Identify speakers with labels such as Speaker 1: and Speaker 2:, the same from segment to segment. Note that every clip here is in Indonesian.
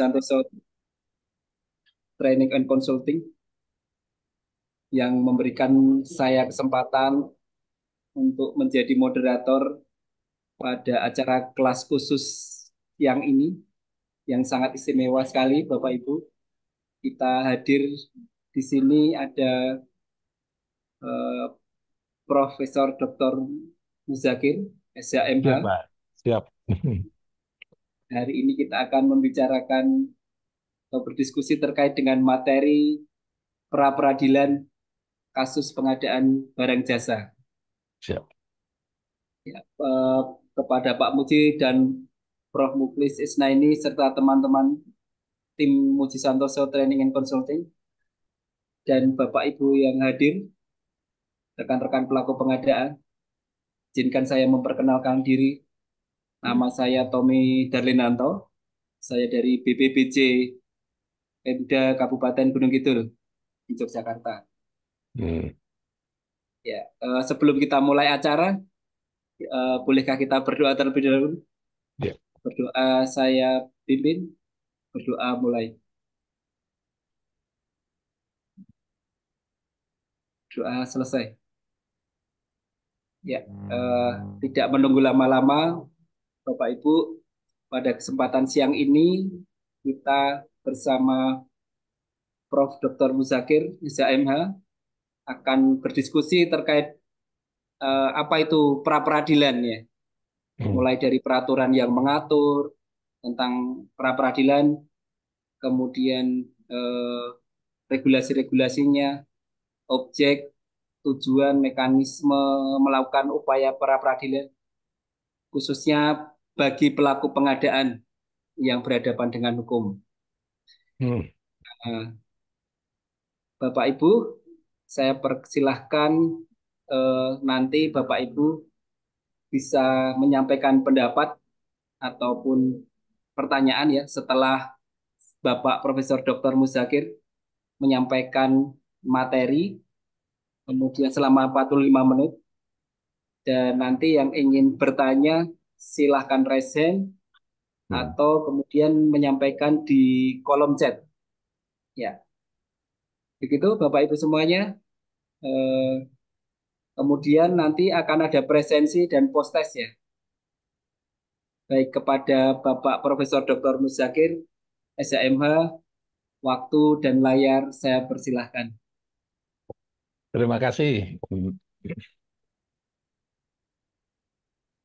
Speaker 1: Santoso Training and Consulting yang memberikan saya kesempatan untuk menjadi moderator pada acara kelas khusus yang ini yang sangat istimewa sekali Bapak Ibu. Kita hadir di sini ada uh, Profesor Dr. Muzakir, SHMH. Siap.
Speaker 2: Siap.
Speaker 1: hari ini kita akan membicarakan atau berdiskusi terkait dengan materi pra peradilan kasus pengadaan barang jasa. Siap. Ya, eh, kepada Pak Muji dan Prof. Muklis Isnaini serta teman-teman tim Muji Santoso Training and Consulting dan Bapak Ibu yang hadir, rekan-rekan pelaku pengadaan, izinkan saya memperkenalkan diri Nama saya Tommy Darlinanto. Saya dari BPBC Pemda Kabupaten Gunung Kidul di Yogyakarta. Hmm. Ya, uh, sebelum kita mulai acara, uh, bolehkah kita berdoa terlebih dahulu? Yeah. Berdoa saya pimpin, berdoa mulai. Doa selesai. Ya, uh, tidak menunggu lama-lama Bapak Ibu, pada kesempatan siang ini kita bersama Prof. Dr. Muzakir SJMH akan berdiskusi terkait uh, apa itu pra peradilan ya. Hmm. Mulai dari peraturan yang mengatur tentang pra peradilan, kemudian uh, regulasi-regulasinya, objek, tujuan, mekanisme melakukan upaya pra peradilan, khususnya bagi pelaku pengadaan yang berhadapan dengan hukum. Hmm. Nah, Bapak Ibu, saya persilahkan eh, nanti Bapak Ibu bisa menyampaikan pendapat ataupun pertanyaan ya setelah Bapak Profesor Dr. Muzakir menyampaikan materi kemudian selama 45 menit dan nanti yang ingin bertanya silahkan resen hmm. atau kemudian menyampaikan di kolom chat. Ya, begitu Bapak Ibu semuanya. Eh, kemudian nanti akan ada presensi dan post test ya. Baik kepada Bapak Profesor Dr. Muzakir, SMH, waktu dan layar saya persilahkan.
Speaker 2: Terima kasih.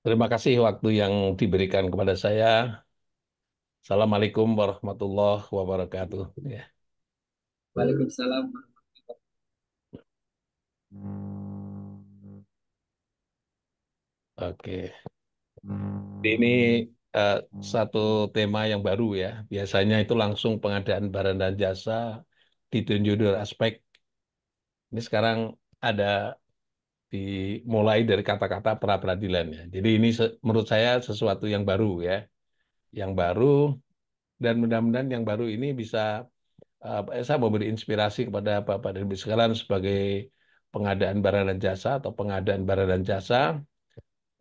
Speaker 2: Terima kasih waktu yang diberikan kepada saya. Assalamualaikum warahmatullahi wabarakatuh.
Speaker 3: Ya.
Speaker 1: Waalaikumsalam
Speaker 2: Oke. Okay. Ini uh, satu tema yang baru ya. Biasanya itu langsung pengadaan barang dan jasa ditunjuk dari aspek. Ini sekarang ada dimulai dari kata-kata pra peradilan ya. Jadi ini menurut saya sesuatu yang baru ya, yang baru dan mudah-mudahan yang baru ini bisa uh, saya memberi inspirasi kepada Bapak dan Ibu sekalian sebagai pengadaan barang dan jasa atau pengadaan barang dan jasa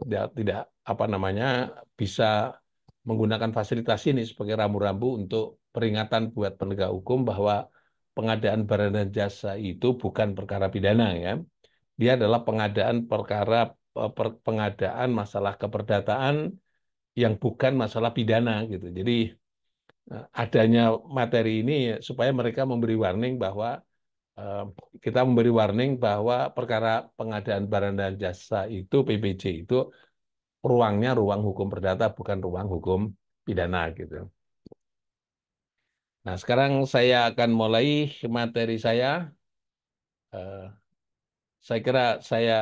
Speaker 2: tidak ya, tidak apa namanya bisa menggunakan fasilitas ini sebagai rambu-rambu untuk peringatan buat penegak hukum bahwa pengadaan barang dan jasa itu bukan perkara pidana ya dia adalah pengadaan perkara eh, per, pengadaan masalah keperdataan yang bukan masalah pidana gitu. Jadi eh, adanya materi ini supaya mereka memberi warning bahwa eh, kita memberi warning bahwa perkara pengadaan barang dan jasa itu PBJ itu ruangnya ruang hukum perdata bukan ruang hukum pidana gitu. Nah, sekarang saya akan mulai materi saya saya kira saya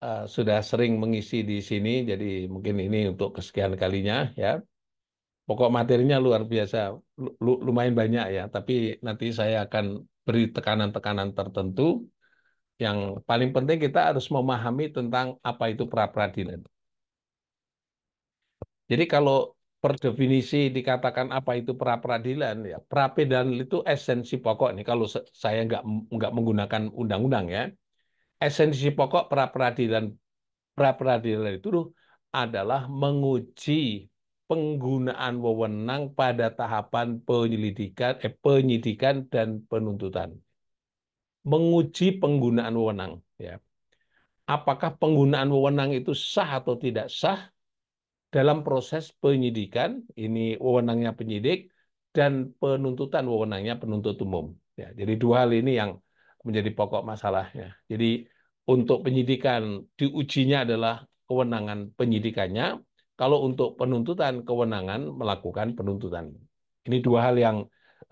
Speaker 2: uh, sudah sering mengisi di sini, jadi mungkin ini untuk kesekian kalinya ya. Pokok materinya luar biasa, lu, lumayan banyak ya, tapi nanti saya akan beri tekanan-tekanan tertentu. Yang paling penting kita harus memahami tentang apa itu pra-peradilan. Jadi kalau per definisi dikatakan apa itu pra-peradilan, ya pra-peradilan itu esensi pokok nih kalau saya nggak nggak menggunakan undang-undang ya esensi pokok pra peradilan pra peradilan itu adalah menguji penggunaan wewenang pada tahapan penyelidikan eh, penyidikan dan penuntutan. Menguji penggunaan wewenang ya. Apakah penggunaan wewenang itu sah atau tidak sah dalam proses penyidikan, ini wewenangnya penyidik dan penuntutan wewenangnya penuntut umum. Ya, jadi dua hal ini yang menjadi pokok masalahnya. Jadi untuk penyidikan diujinya adalah kewenangan penyidikannya, kalau untuk penuntutan kewenangan melakukan penuntutan. Ini dua hal yang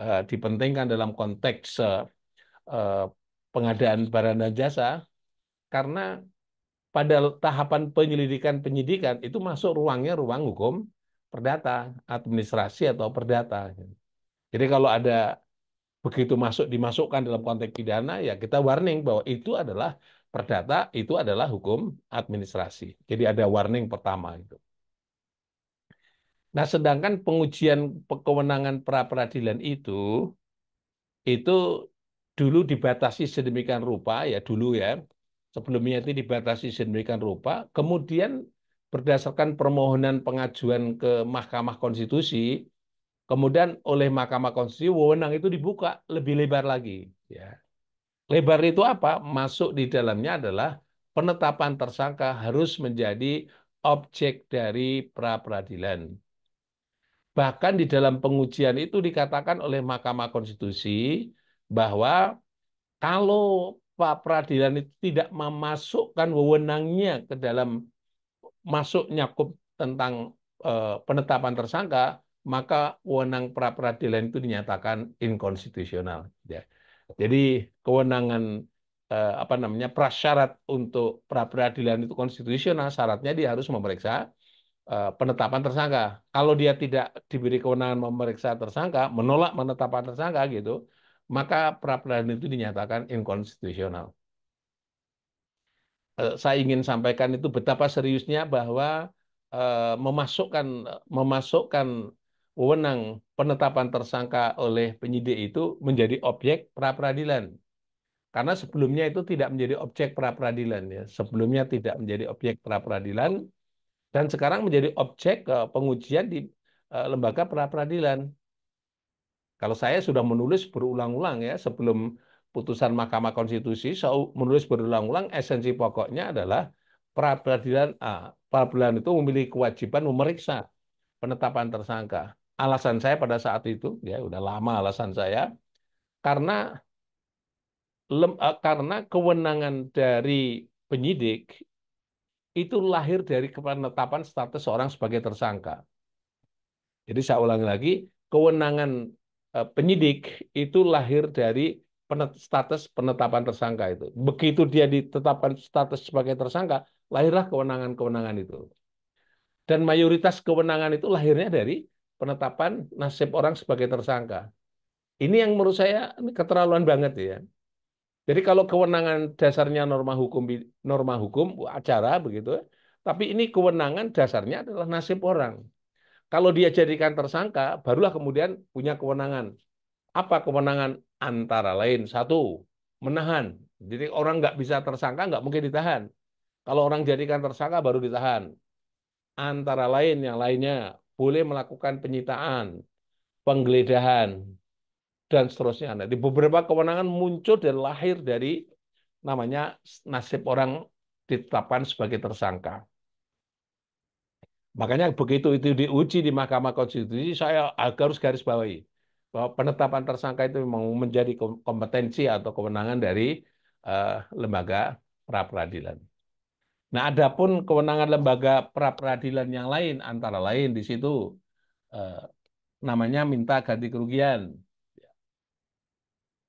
Speaker 2: uh, dipentingkan dalam konteks uh, pengadaan barang dan jasa karena pada tahapan penyelidikan penyidikan itu masuk ruangnya ruang hukum perdata, administrasi atau perdata. Jadi kalau ada begitu masuk dimasukkan dalam konteks pidana ya kita warning bahwa itu adalah perdata itu adalah hukum administrasi. Jadi ada warning pertama itu. Nah, sedangkan pengujian kewenangan pra peradilan itu itu dulu dibatasi sedemikian rupa ya dulu ya. Sebelumnya itu dibatasi sedemikian rupa, kemudian berdasarkan permohonan pengajuan ke Mahkamah Konstitusi Kemudian oleh Mahkamah Konstitusi wewenang itu dibuka lebih lebar lagi. Ya. Lebar itu apa? Masuk di dalamnya adalah penetapan tersangka harus menjadi objek dari pra peradilan. Bahkan di dalam pengujian itu dikatakan oleh Mahkamah Konstitusi bahwa kalau Pak peradilan itu tidak memasukkan wewenangnya ke dalam masuk nyakup tentang eh, penetapan tersangka, maka wewenang pra peradilan itu dinyatakan inkonstitusional. Ya. Jadi kewenangan eh, apa namanya prasyarat untuk pra peradilan itu konstitusional syaratnya dia harus memeriksa eh, penetapan tersangka. Kalau dia tidak diberi kewenangan memeriksa tersangka, menolak penetapan tersangka gitu, maka pra peradilan itu dinyatakan inkonstitusional. Eh, saya ingin sampaikan itu betapa seriusnya bahwa eh, memasukkan memasukkan wewenang penetapan tersangka oleh penyidik itu menjadi objek pra peradilan. Karena sebelumnya itu tidak menjadi objek pra peradilan ya. Sebelumnya tidak menjadi objek pra peradilan dan sekarang menjadi objek eh, pengujian di eh, lembaga pra peradilan. Kalau saya sudah menulis berulang-ulang ya sebelum putusan Mahkamah Konstitusi menulis berulang-ulang esensi pokoknya adalah pra peradilan A. Pra peradilan itu memiliki kewajiban memeriksa penetapan tersangka alasan saya pada saat itu ya udah lama alasan saya karena lem, eh, karena kewenangan dari penyidik itu lahir dari penetapan status seorang sebagai tersangka. Jadi saya ulangi lagi, kewenangan eh, penyidik itu lahir dari status penetapan tersangka itu. Begitu dia ditetapkan status sebagai tersangka, lahirlah kewenangan-kewenangan itu. Dan mayoritas kewenangan itu lahirnya dari penetapan nasib orang sebagai tersangka. Ini yang menurut saya keterlaluan banget ya. Jadi kalau kewenangan dasarnya norma hukum norma hukum acara begitu, tapi ini kewenangan dasarnya adalah nasib orang. Kalau dia jadikan tersangka, barulah kemudian punya kewenangan. Apa kewenangan antara lain? Satu, menahan. Jadi orang nggak bisa tersangka, nggak mungkin ditahan. Kalau orang jadikan tersangka baru ditahan. Antara lain yang lainnya boleh melakukan penyitaan, penggeledahan, dan seterusnya. Nah, di beberapa kewenangan muncul dan lahir dari namanya nasib orang ditetapkan sebagai tersangka. Makanya begitu itu diuji di Mahkamah Konstitusi, saya harus garis bawahi bahwa penetapan tersangka itu memang menjadi kompetensi atau kewenangan dari uh, lembaga pra peradilan. Nah, adapun kewenangan lembaga pra peradilan yang lain antara lain di situ eh, namanya minta ganti kerugian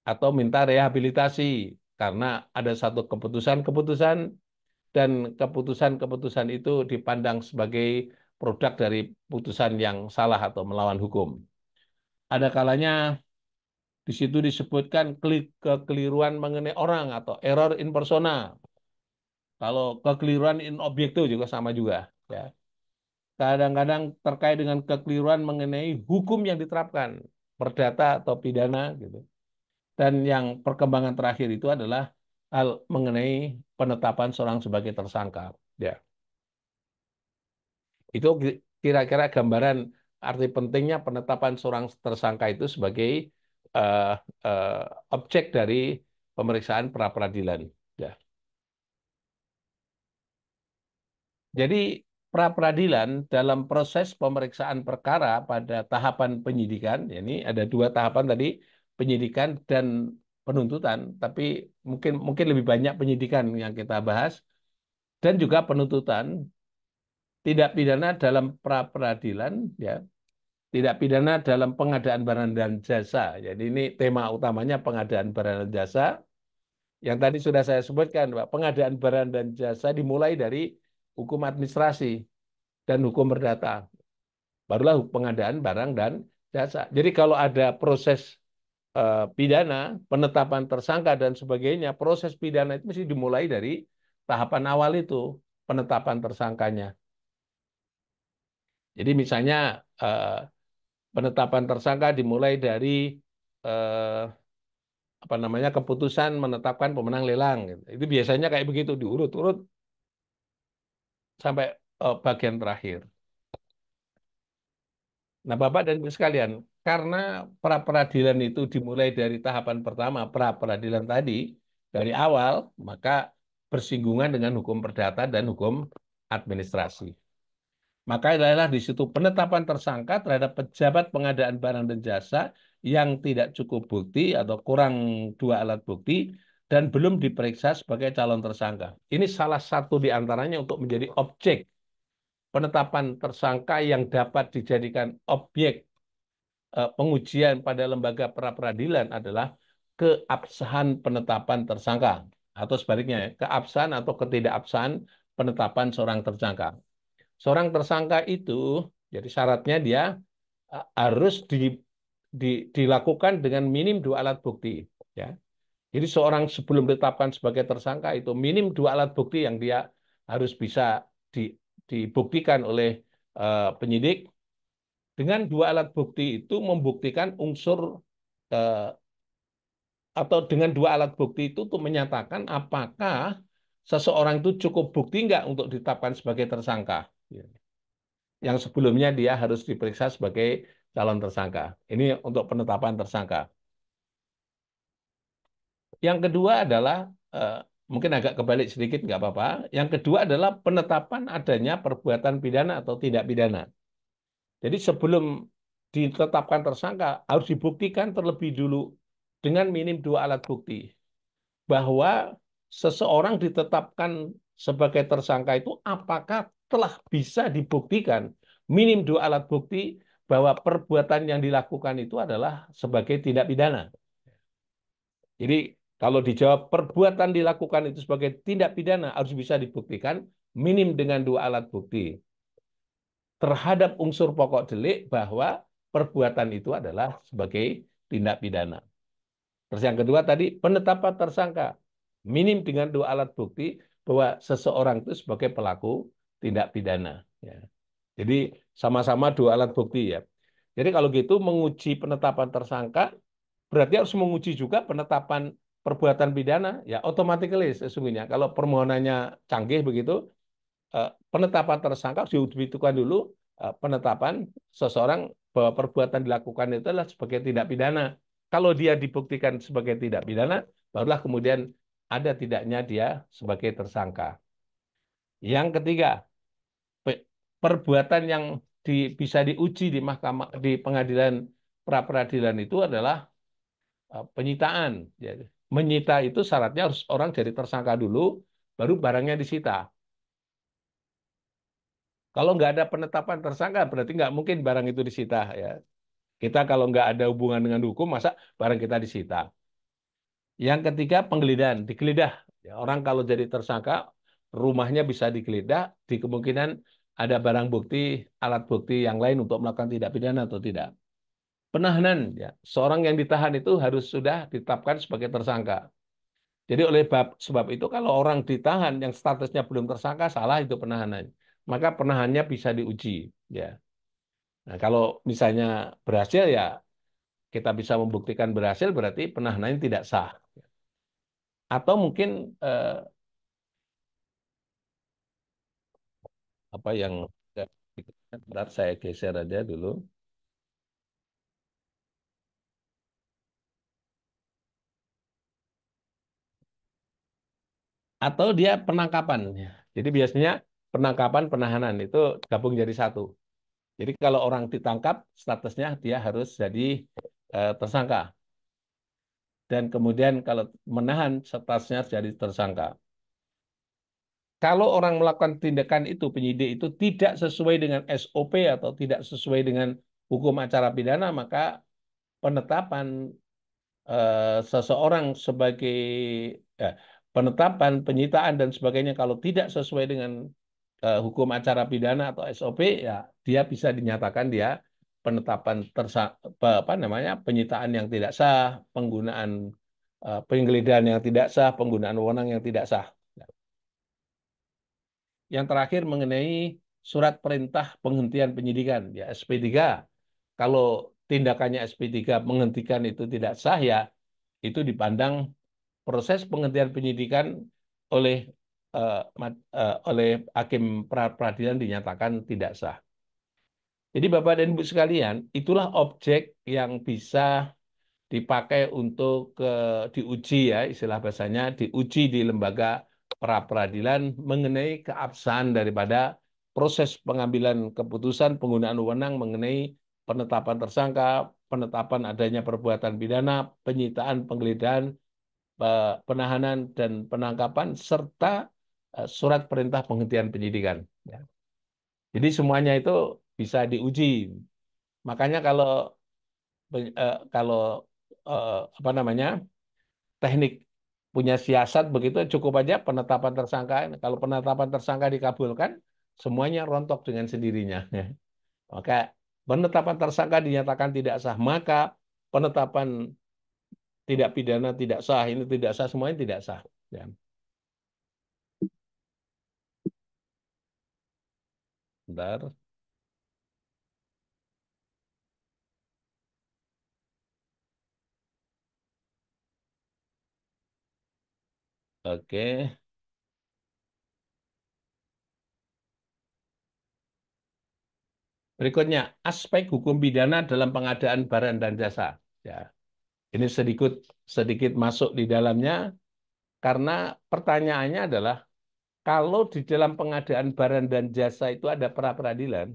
Speaker 2: atau minta rehabilitasi karena ada satu keputusan-keputusan dan keputusan-keputusan itu dipandang sebagai produk dari putusan yang salah atau melawan hukum. Ada kalanya di situ disebutkan klik kekeliruan mengenai orang atau error in persona kalau kekeliruan in objektif juga sama juga. Ya. Kadang-kadang terkait dengan kekeliruan mengenai hukum yang diterapkan, perdata atau pidana gitu. Dan yang perkembangan terakhir itu adalah hal mengenai penetapan seorang sebagai tersangka. Ya. Itu kira-kira gambaran arti pentingnya penetapan seorang tersangka itu sebagai uh, uh, objek dari pemeriksaan pra peradilan. Jadi pra peradilan dalam proses pemeriksaan perkara pada tahapan penyidikan, ya ini ada dua tahapan tadi penyidikan dan penuntutan, tapi mungkin mungkin lebih banyak penyidikan yang kita bahas dan juga penuntutan tidak pidana dalam pra peradilan, ya tidak pidana dalam pengadaan barang dan jasa. Jadi ini tema utamanya pengadaan barang dan jasa. Yang tadi sudah saya sebutkan, Pak, pengadaan barang dan jasa dimulai dari hukum administrasi, dan hukum perdata. Barulah pengadaan barang dan jasa. Jadi kalau ada proses eh, pidana, penetapan tersangka dan sebagainya, proses pidana itu mesti dimulai dari tahapan awal itu, penetapan tersangkanya. Jadi misalnya eh, penetapan tersangka dimulai dari eh, apa namanya keputusan menetapkan pemenang lelang. Gitu. Itu biasanya kayak begitu diurut-urut sampai uh, bagian terakhir. Nah, Bapak dan Ibu sekalian, karena pra peradilan itu dimulai dari tahapan pertama pra peradilan tadi dari awal, maka bersinggungan dengan hukum perdata dan hukum administrasi. Maka adalah di situ penetapan tersangka terhadap pejabat pengadaan barang dan jasa yang tidak cukup bukti atau kurang dua alat bukti dan belum diperiksa sebagai calon tersangka. Ini salah satu di antaranya untuk menjadi objek penetapan tersangka yang dapat dijadikan objek eh, pengujian pada lembaga pra peradilan adalah keabsahan penetapan tersangka atau sebaliknya ya, keabsahan atau ketidakabsahan penetapan seorang tersangka. Seorang tersangka itu jadi syaratnya dia eh, harus di, di, dilakukan dengan minim dua alat bukti. Ya. Jadi seorang sebelum ditetapkan sebagai tersangka itu minim dua alat bukti yang dia harus bisa di, dibuktikan oleh uh, penyidik. Dengan dua alat bukti itu membuktikan unsur uh, atau dengan dua alat bukti itu untuk menyatakan apakah seseorang itu cukup bukti enggak untuk ditetapkan sebagai tersangka. Ya. Yang sebelumnya dia harus diperiksa sebagai calon tersangka. Ini untuk penetapan tersangka. Yang kedua adalah eh, mungkin agak kebalik sedikit nggak apa-apa. Yang kedua adalah penetapan adanya perbuatan pidana atau tidak pidana. Jadi sebelum ditetapkan tersangka harus dibuktikan terlebih dulu dengan minim dua alat bukti bahwa seseorang ditetapkan sebagai tersangka itu apakah telah bisa dibuktikan minim dua alat bukti bahwa perbuatan yang dilakukan itu adalah sebagai tindak pidana. Jadi kalau dijawab perbuatan dilakukan itu sebagai tindak pidana harus bisa dibuktikan minim dengan dua alat bukti. Terhadap unsur pokok delik bahwa perbuatan itu adalah sebagai tindak pidana. Terus yang kedua tadi penetapan tersangka minim dengan dua alat bukti bahwa seseorang itu sebagai pelaku tindak pidana. Ya. Jadi sama-sama dua alat bukti ya. Jadi kalau gitu menguji penetapan tersangka berarti harus menguji juga penetapan perbuatan pidana, ya otomatis sesungguhnya. Kalau permohonannya canggih begitu, eh, penetapan tersangka harus dibutuhkan dulu eh, penetapan seseorang bahwa perbuatan dilakukan itu adalah sebagai tindak pidana. Kalau dia dibuktikan sebagai tindak pidana, barulah kemudian ada tidaknya dia sebagai tersangka. Yang ketiga, perbuatan yang di, bisa diuji di mahkamah di pengadilan pra peradilan itu adalah eh, penyitaan. jadi menyita itu syaratnya harus orang jadi tersangka dulu, baru barangnya disita. Kalau nggak ada penetapan tersangka, berarti nggak mungkin barang itu disita. Ya. Kita kalau nggak ada hubungan dengan hukum, masa barang kita disita. Yang ketiga, penggeledahan, digeledah. Ya, orang kalau jadi tersangka, rumahnya bisa digeledah, di kemungkinan ada barang bukti, alat bukti yang lain untuk melakukan tindak pidana atau tidak penahanan ya seorang yang ditahan itu harus sudah ditetapkan sebagai tersangka jadi oleh sebab itu kalau orang ditahan yang statusnya belum tersangka salah itu penahanan maka penahannya bisa diuji ya nah kalau misalnya berhasil ya kita bisa membuktikan berhasil berarti penahanan tidak sah atau mungkin eh, apa yang ya, berat saya geser aja dulu atau dia penangkapan. Jadi biasanya penangkapan penahanan itu gabung jadi satu. Jadi kalau orang ditangkap statusnya dia harus jadi eh, tersangka. Dan kemudian kalau menahan statusnya jadi tersangka. Kalau orang melakukan tindakan itu penyidik itu tidak sesuai dengan SOP atau tidak sesuai dengan hukum acara pidana maka penetapan eh, seseorang sebagai eh, penetapan, penyitaan dan sebagainya kalau tidak sesuai dengan uh, hukum acara pidana atau SOP ya dia bisa dinyatakan dia penetapan tersa, apa namanya penyitaan yang tidak sah, penggunaan uh, penggeledahan yang tidak sah, penggunaan wewenang yang tidak sah. Yang terakhir mengenai surat perintah penghentian penyidikan ya SP3. Kalau tindakannya SP3 menghentikan itu tidak sah ya itu dipandang proses penghentian penyidikan oleh uh, uh, oleh hakim pra peradilan dinyatakan tidak sah. Jadi Bapak dan Ibu sekalian, itulah objek yang bisa dipakai untuk ke, eh, diuji ya istilah bahasanya diuji di lembaga pra peradilan mengenai keabsahan daripada proses pengambilan keputusan penggunaan wewenang mengenai penetapan tersangka, penetapan adanya perbuatan pidana, penyitaan penggeledahan Eh, penahanan dan penangkapan serta eh, surat perintah penghentian penyidikan. Ya. Jadi semuanya itu bisa diuji. Makanya kalau eh, kalau apa namanya teknik punya siasat begitu cukup aja penetapan tersangka. Kalau penetapan tersangka dikabulkan, semuanya rontok dengan sendirinya. Ya. Maka penetapan tersangka dinyatakan tidak sah, maka penetapan tidak pidana tidak sah ini tidak sah semuanya tidak sah ya. Bentar. Oke. Berikutnya, aspek hukum pidana dalam pengadaan barang dan jasa. Ya. Ini sedikit sedikit masuk di dalamnya karena pertanyaannya adalah kalau di dalam pengadaan barang dan jasa itu ada pra peradilan,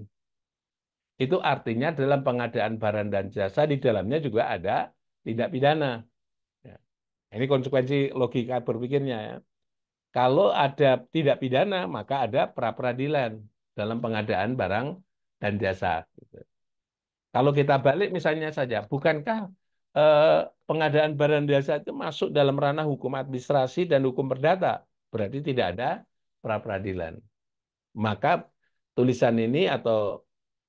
Speaker 2: itu artinya dalam pengadaan barang dan jasa di dalamnya juga ada tindak pidana. Ya. Ini konsekuensi logika berpikirnya ya. Kalau ada tindak pidana, maka ada pra peradilan dalam pengadaan barang dan jasa. Gitu. Kalau kita balik misalnya saja, bukankah Eh, pengadaan barang jasa itu masuk dalam ranah hukum administrasi dan hukum perdata. Berarti tidak ada pra peradilan. Maka tulisan ini atau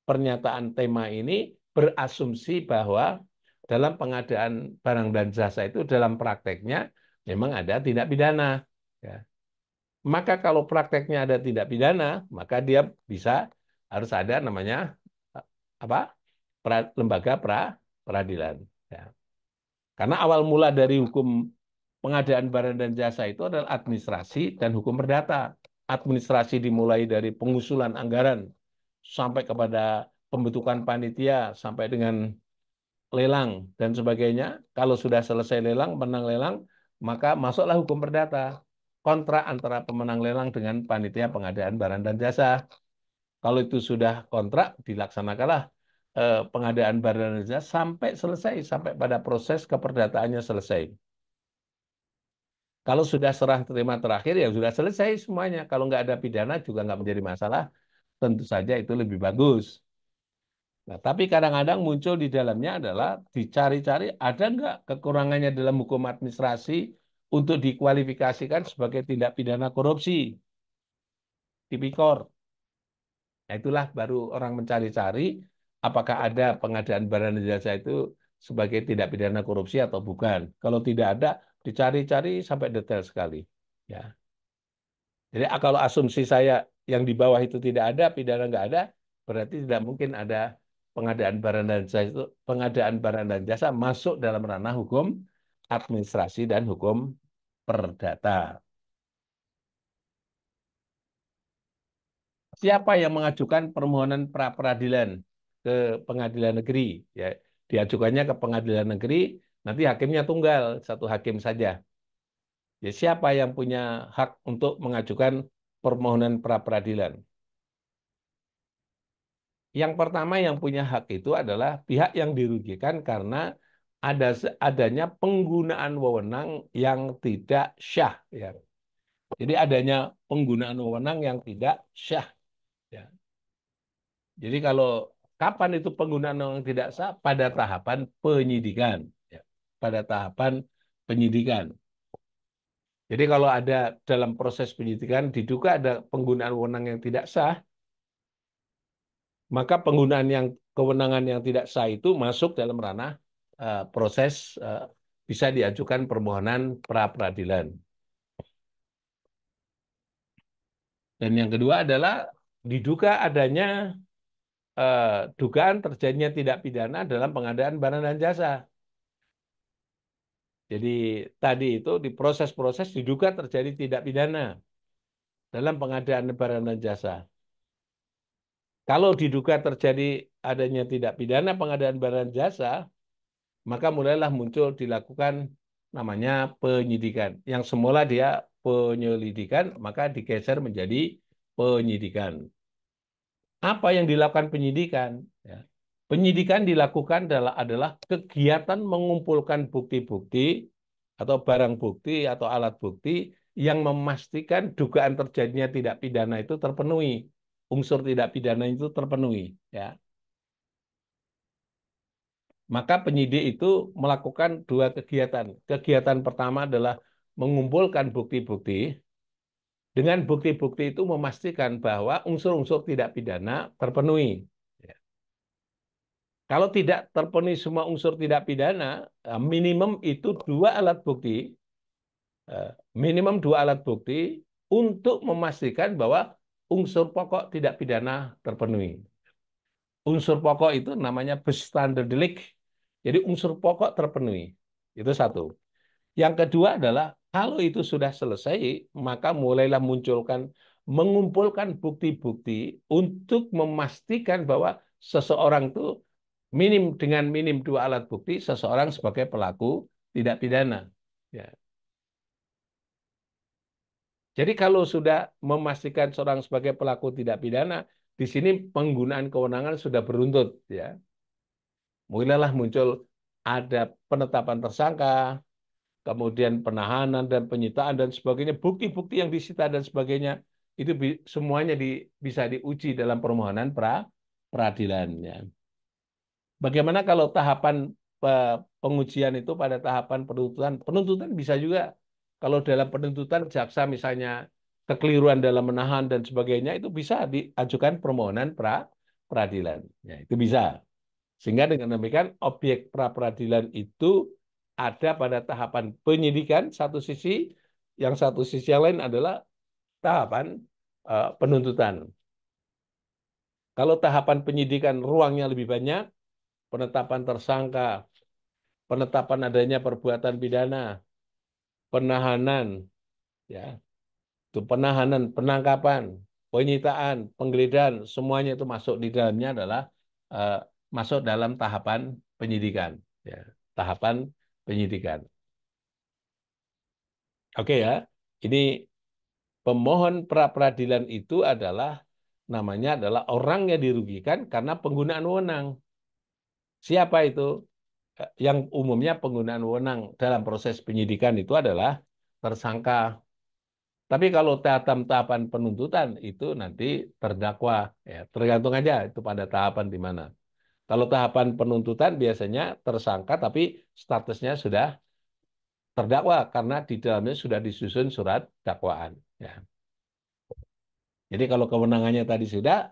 Speaker 2: pernyataan tema ini berasumsi bahwa dalam pengadaan barang dan jasa itu dalam prakteknya memang ada tindak pidana. Ya. Maka kalau prakteknya ada tindak pidana, maka dia bisa harus ada namanya apa lembaga pra peradilan. Karena awal mula dari hukum pengadaan barang dan jasa itu adalah administrasi dan hukum perdata. Administrasi dimulai dari pengusulan anggaran sampai kepada pembentukan panitia sampai dengan lelang dan sebagainya. Kalau sudah selesai lelang, menang lelang, maka masuklah hukum perdata. Kontrak antara pemenang lelang dengan panitia pengadaan barang dan jasa. Kalau itu sudah kontrak, dilaksanakanlah Eh, pengadaan barang dan jasa sampai selesai, sampai pada proses keperdataannya selesai. Kalau sudah serah terima terakhir, ya sudah selesai semuanya. Kalau nggak ada pidana juga nggak menjadi masalah, tentu saja itu lebih bagus. Nah, tapi kadang-kadang muncul di dalamnya adalah dicari-cari ada nggak kekurangannya dalam hukum administrasi untuk dikualifikasikan sebagai tindak pidana korupsi. Tipikor. Nah, itulah baru orang mencari-cari apakah ada pengadaan barang dan jasa itu sebagai tidak pidana korupsi atau bukan. Kalau tidak ada, dicari-cari sampai detail sekali. Ya. Jadi ah, kalau asumsi saya yang di bawah itu tidak ada, pidana nggak ada, berarti tidak mungkin ada pengadaan barang dan jasa itu pengadaan barang dan jasa masuk dalam ranah hukum administrasi dan hukum perdata. Siapa yang mengajukan permohonan pra peradilan? ke pengadilan negeri ya diajukannya ke pengadilan negeri nanti hakimnya tunggal satu hakim saja ya siapa yang punya hak untuk mengajukan permohonan pra peradilan yang pertama yang punya hak itu adalah pihak yang dirugikan karena ada adanya penggunaan wewenang yang tidak syah ya jadi adanya penggunaan wewenang yang tidak syah ya jadi kalau Kapan itu penggunaan uang tidak sah? Pada tahapan penyidikan. Ya, pada tahapan penyidikan. Jadi kalau ada dalam proses penyidikan diduga ada penggunaan wewenang yang tidak sah, maka penggunaan yang kewenangan yang tidak sah itu masuk dalam ranah uh, proses uh, bisa diajukan permohonan pra peradilan. Dan yang kedua adalah diduga adanya Eh, dugaan terjadinya tidak pidana dalam pengadaan barang dan jasa. Jadi tadi itu di proses-proses diduga terjadi tidak pidana dalam pengadaan barang dan jasa. Kalau diduga terjadi adanya tidak pidana pengadaan barang dan jasa, maka mulailah muncul dilakukan namanya penyidikan. Yang semula dia penyelidikan, maka digeser menjadi penyidikan apa yang dilakukan penyidikan? Ya. Penyidikan dilakukan adalah, adalah kegiatan mengumpulkan bukti-bukti atau barang bukti atau alat bukti yang memastikan dugaan terjadinya tidak pidana itu terpenuhi, unsur tidak pidana itu terpenuhi, ya. Maka penyidik itu melakukan dua kegiatan. Kegiatan pertama adalah mengumpulkan bukti-bukti dengan bukti-bukti itu memastikan bahwa unsur-unsur tidak pidana terpenuhi. Ya. Kalau tidak terpenuhi semua unsur tidak pidana, eh, minimum itu dua alat bukti, eh, minimum dua alat bukti untuk memastikan bahwa unsur pokok tidak pidana terpenuhi. Unsur pokok itu namanya bestandar delik. Jadi unsur pokok terpenuhi. Itu satu. Yang kedua adalah kalau itu sudah selesai, maka mulailah munculkan mengumpulkan bukti-bukti untuk memastikan bahwa seseorang itu minim dengan minim dua alat bukti seseorang sebagai pelaku tidak pidana. Ya. Jadi kalau sudah memastikan seorang sebagai pelaku tidak pidana, di sini penggunaan kewenangan sudah beruntut ya. Mulailah muncul ada penetapan tersangka, kemudian penahanan dan penyitaan dan sebagainya, bukti-bukti yang disita dan sebagainya, itu semuanya di, bisa diuji dalam permohonan pra peradilannya. Bagaimana kalau tahapan pengujian itu pada tahapan penuntutan? Penuntutan bisa juga kalau dalam penuntutan jaksa misalnya kekeliruan dalam menahan dan sebagainya itu bisa diajukan permohonan pra peradilan. Ya, itu bisa. Sehingga dengan demikian objek pra peradilan itu ada pada tahapan penyidikan satu sisi, yang satu sisi yang lain adalah tahapan uh, penuntutan. Kalau tahapan penyidikan ruangnya lebih banyak, penetapan tersangka, penetapan adanya perbuatan pidana, penahanan, ya, itu penahanan, penangkapan, penyitaan, penggeledahan, semuanya itu masuk di dalamnya adalah uh, masuk dalam tahapan penyidikan, ya, tahapan penyidikan. Oke ya, ini pemohon pra peradilan itu adalah namanya adalah orang yang dirugikan karena penggunaan wewenang. Siapa itu? Yang umumnya penggunaan wewenang dalam proses penyidikan itu adalah tersangka. Tapi kalau tahap tahapan penuntutan itu nanti terdakwa, ya, tergantung aja itu pada tahapan di mana. Kalau tahapan penuntutan biasanya tersangka tapi statusnya sudah terdakwa karena di dalamnya sudah disusun surat dakwaan. Ya. Jadi kalau kewenangannya tadi sudah,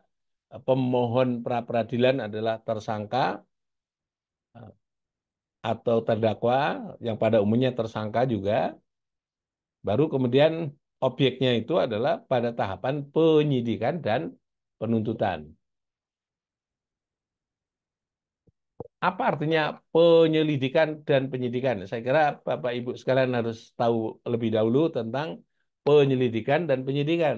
Speaker 2: pemohon pra peradilan adalah tersangka eh, atau terdakwa yang pada umumnya tersangka juga. Baru kemudian objeknya itu adalah pada tahapan penyidikan dan penuntutan. apa artinya penyelidikan dan penyidikan? Saya kira Bapak Ibu sekalian harus tahu lebih dahulu tentang penyelidikan dan penyidikan.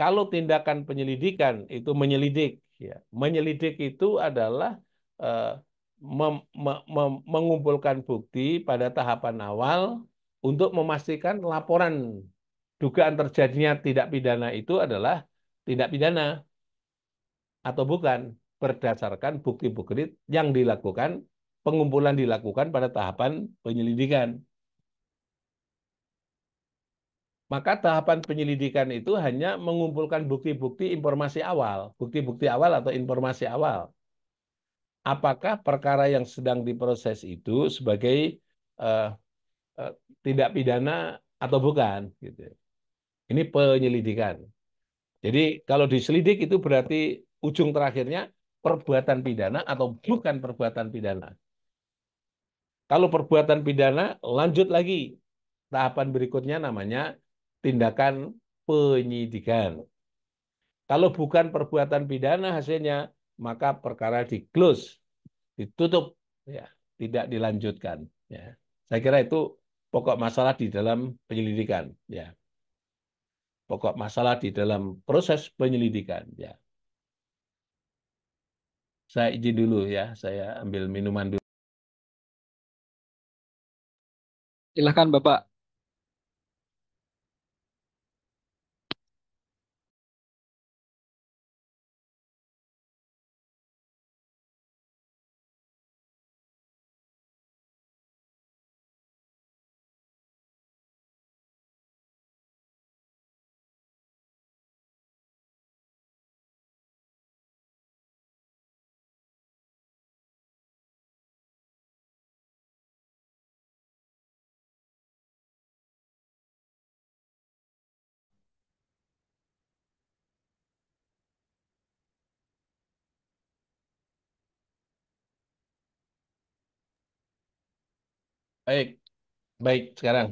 Speaker 2: Kalau tindakan penyelidikan itu menyelidik, ya. Menyelidik itu adalah eh, mem, me, me, mengumpulkan bukti pada tahapan awal untuk memastikan laporan dugaan terjadinya tidak pidana itu adalah tindak pidana atau bukan berdasarkan bukti-bukti yang dilakukan, pengumpulan dilakukan pada tahapan penyelidikan. Maka tahapan penyelidikan itu hanya mengumpulkan bukti-bukti informasi awal, bukti-bukti awal atau informasi awal. Apakah perkara yang sedang diproses itu sebagai eh, eh, tindak pidana atau bukan? Gitu. Ya. Ini penyelidikan. Jadi kalau diselidik itu berarti ujung terakhirnya perbuatan pidana atau bukan perbuatan pidana. Kalau perbuatan pidana, lanjut lagi. Tahapan berikutnya namanya tindakan penyidikan. Kalau bukan perbuatan pidana hasilnya, maka perkara di close, ditutup, ya, tidak dilanjutkan. Ya. Saya kira itu pokok masalah di dalam penyelidikan. Ya. Pokok masalah di dalam proses penyelidikan. Ya. Saya izin dulu ya, saya ambil minuman dulu.
Speaker 1: Silahkan Bapak.
Speaker 2: Baik, baik sekarang.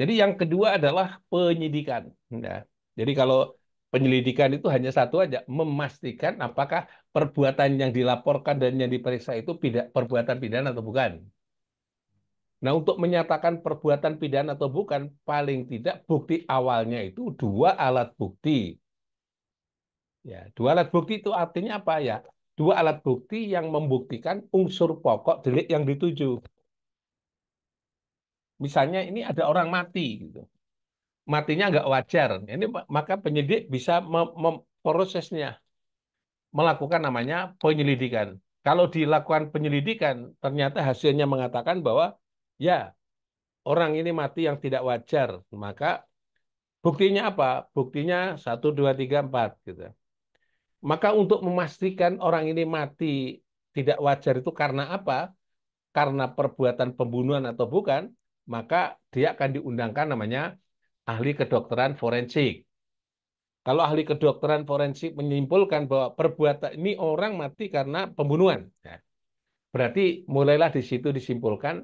Speaker 2: Jadi yang kedua adalah penyidikan. Nah, jadi kalau penyelidikan itu hanya satu aja, memastikan apakah perbuatan yang dilaporkan dan yang diperiksa itu tidak perbuatan pidana atau bukan. Nah, untuk menyatakan perbuatan pidana atau bukan, paling tidak bukti awalnya itu dua alat bukti. Ya, dua alat bukti itu artinya apa ya? Dua alat bukti yang membuktikan unsur pokok delik yang dituju misalnya ini ada orang mati gitu matinya nggak wajar ini maka penyidik bisa memprosesnya melakukan namanya penyelidikan kalau dilakukan penyelidikan ternyata hasilnya mengatakan bahwa ya orang ini mati yang tidak wajar maka buktinya apa buktinya satu dua tiga empat gitu maka untuk memastikan orang ini mati tidak wajar itu karena apa karena perbuatan pembunuhan atau bukan maka dia akan diundangkan namanya ahli kedokteran forensik. Kalau ahli kedokteran forensik menyimpulkan bahwa perbuatan ini orang mati karena pembunuhan, ya. berarti mulailah di situ disimpulkan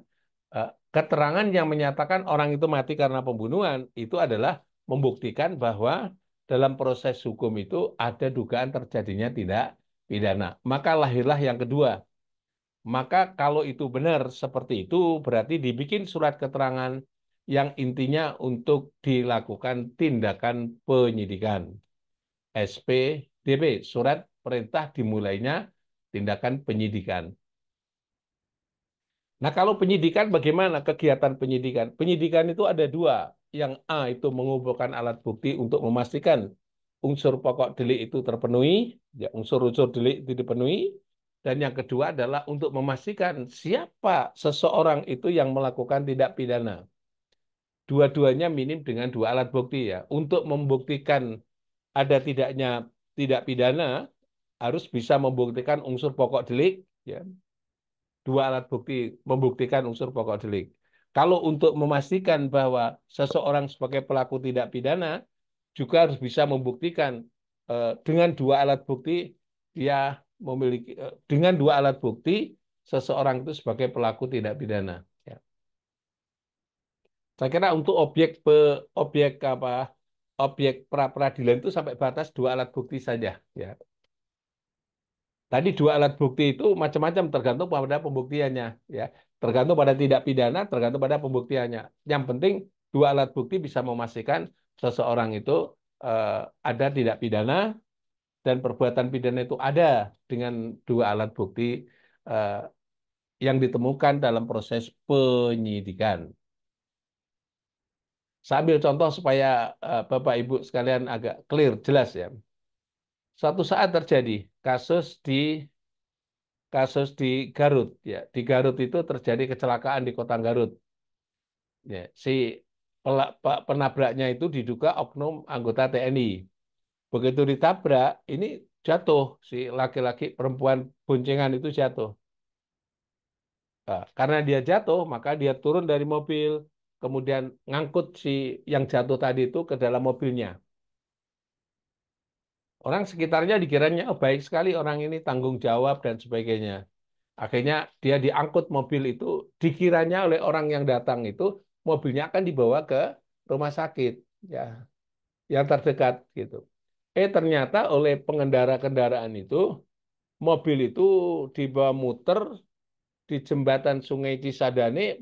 Speaker 2: eh, keterangan yang menyatakan orang itu mati karena pembunuhan itu adalah membuktikan bahwa dalam proses hukum itu ada dugaan terjadinya tidak pidana. Maka lahirlah yang kedua, maka kalau itu benar seperti itu berarti dibikin surat keterangan yang intinya untuk dilakukan tindakan penyidikan. SPDP, surat perintah dimulainya tindakan penyidikan. Nah kalau penyidikan bagaimana kegiatan penyidikan? Penyidikan itu ada dua. Yang A itu mengumpulkan alat bukti untuk memastikan unsur pokok delik itu terpenuhi, ya unsur-unsur delik itu dipenuhi. Dan yang kedua adalah untuk memastikan siapa seseorang itu yang melakukan tindak pidana. Dua-duanya minim dengan dua alat bukti ya. Untuk membuktikan ada tidaknya tindak pidana harus bisa membuktikan unsur pokok delik ya. Dua alat bukti membuktikan unsur pokok delik. Kalau untuk memastikan bahwa seseorang sebagai pelaku tindak pidana juga harus bisa membuktikan eh, dengan dua alat bukti dia memiliki eh, dengan dua alat bukti seseorang itu sebagai pelaku tindak pidana. Ya. Saya kira untuk objek pe, objek apa objek pra peradilan itu sampai batas dua alat bukti saja. Ya. Tadi dua alat bukti itu macam-macam tergantung pada pembuktiannya, ya. Tergantung pada tindak pidana, tergantung pada pembuktiannya. Yang penting dua alat bukti bisa memastikan seseorang itu eh, ada tindak pidana dan perbuatan pidana itu ada dengan dua alat bukti eh, yang ditemukan dalam proses penyidikan. Sambil contoh supaya eh, Bapak Ibu sekalian agak clear, jelas ya. Suatu saat terjadi kasus di kasus di Garut ya. Di Garut itu terjadi kecelakaan di Kota Garut. Ya, si penabraknya itu diduga oknum anggota TNI Begitu ditabrak, ini jatuh si laki-laki perempuan boncengan itu jatuh. Nah, karena dia jatuh, maka dia turun dari mobil, kemudian ngangkut si yang jatuh tadi itu ke dalam mobilnya. Orang sekitarnya dikiranya oh, baik sekali orang ini tanggung jawab dan sebagainya. Akhirnya dia diangkut mobil itu dikiranya oleh orang yang datang itu mobilnya akan dibawa ke rumah sakit ya yang terdekat gitu. Eh ternyata oleh pengendara kendaraan itu mobil itu dibawa muter di jembatan Sungai Cisadane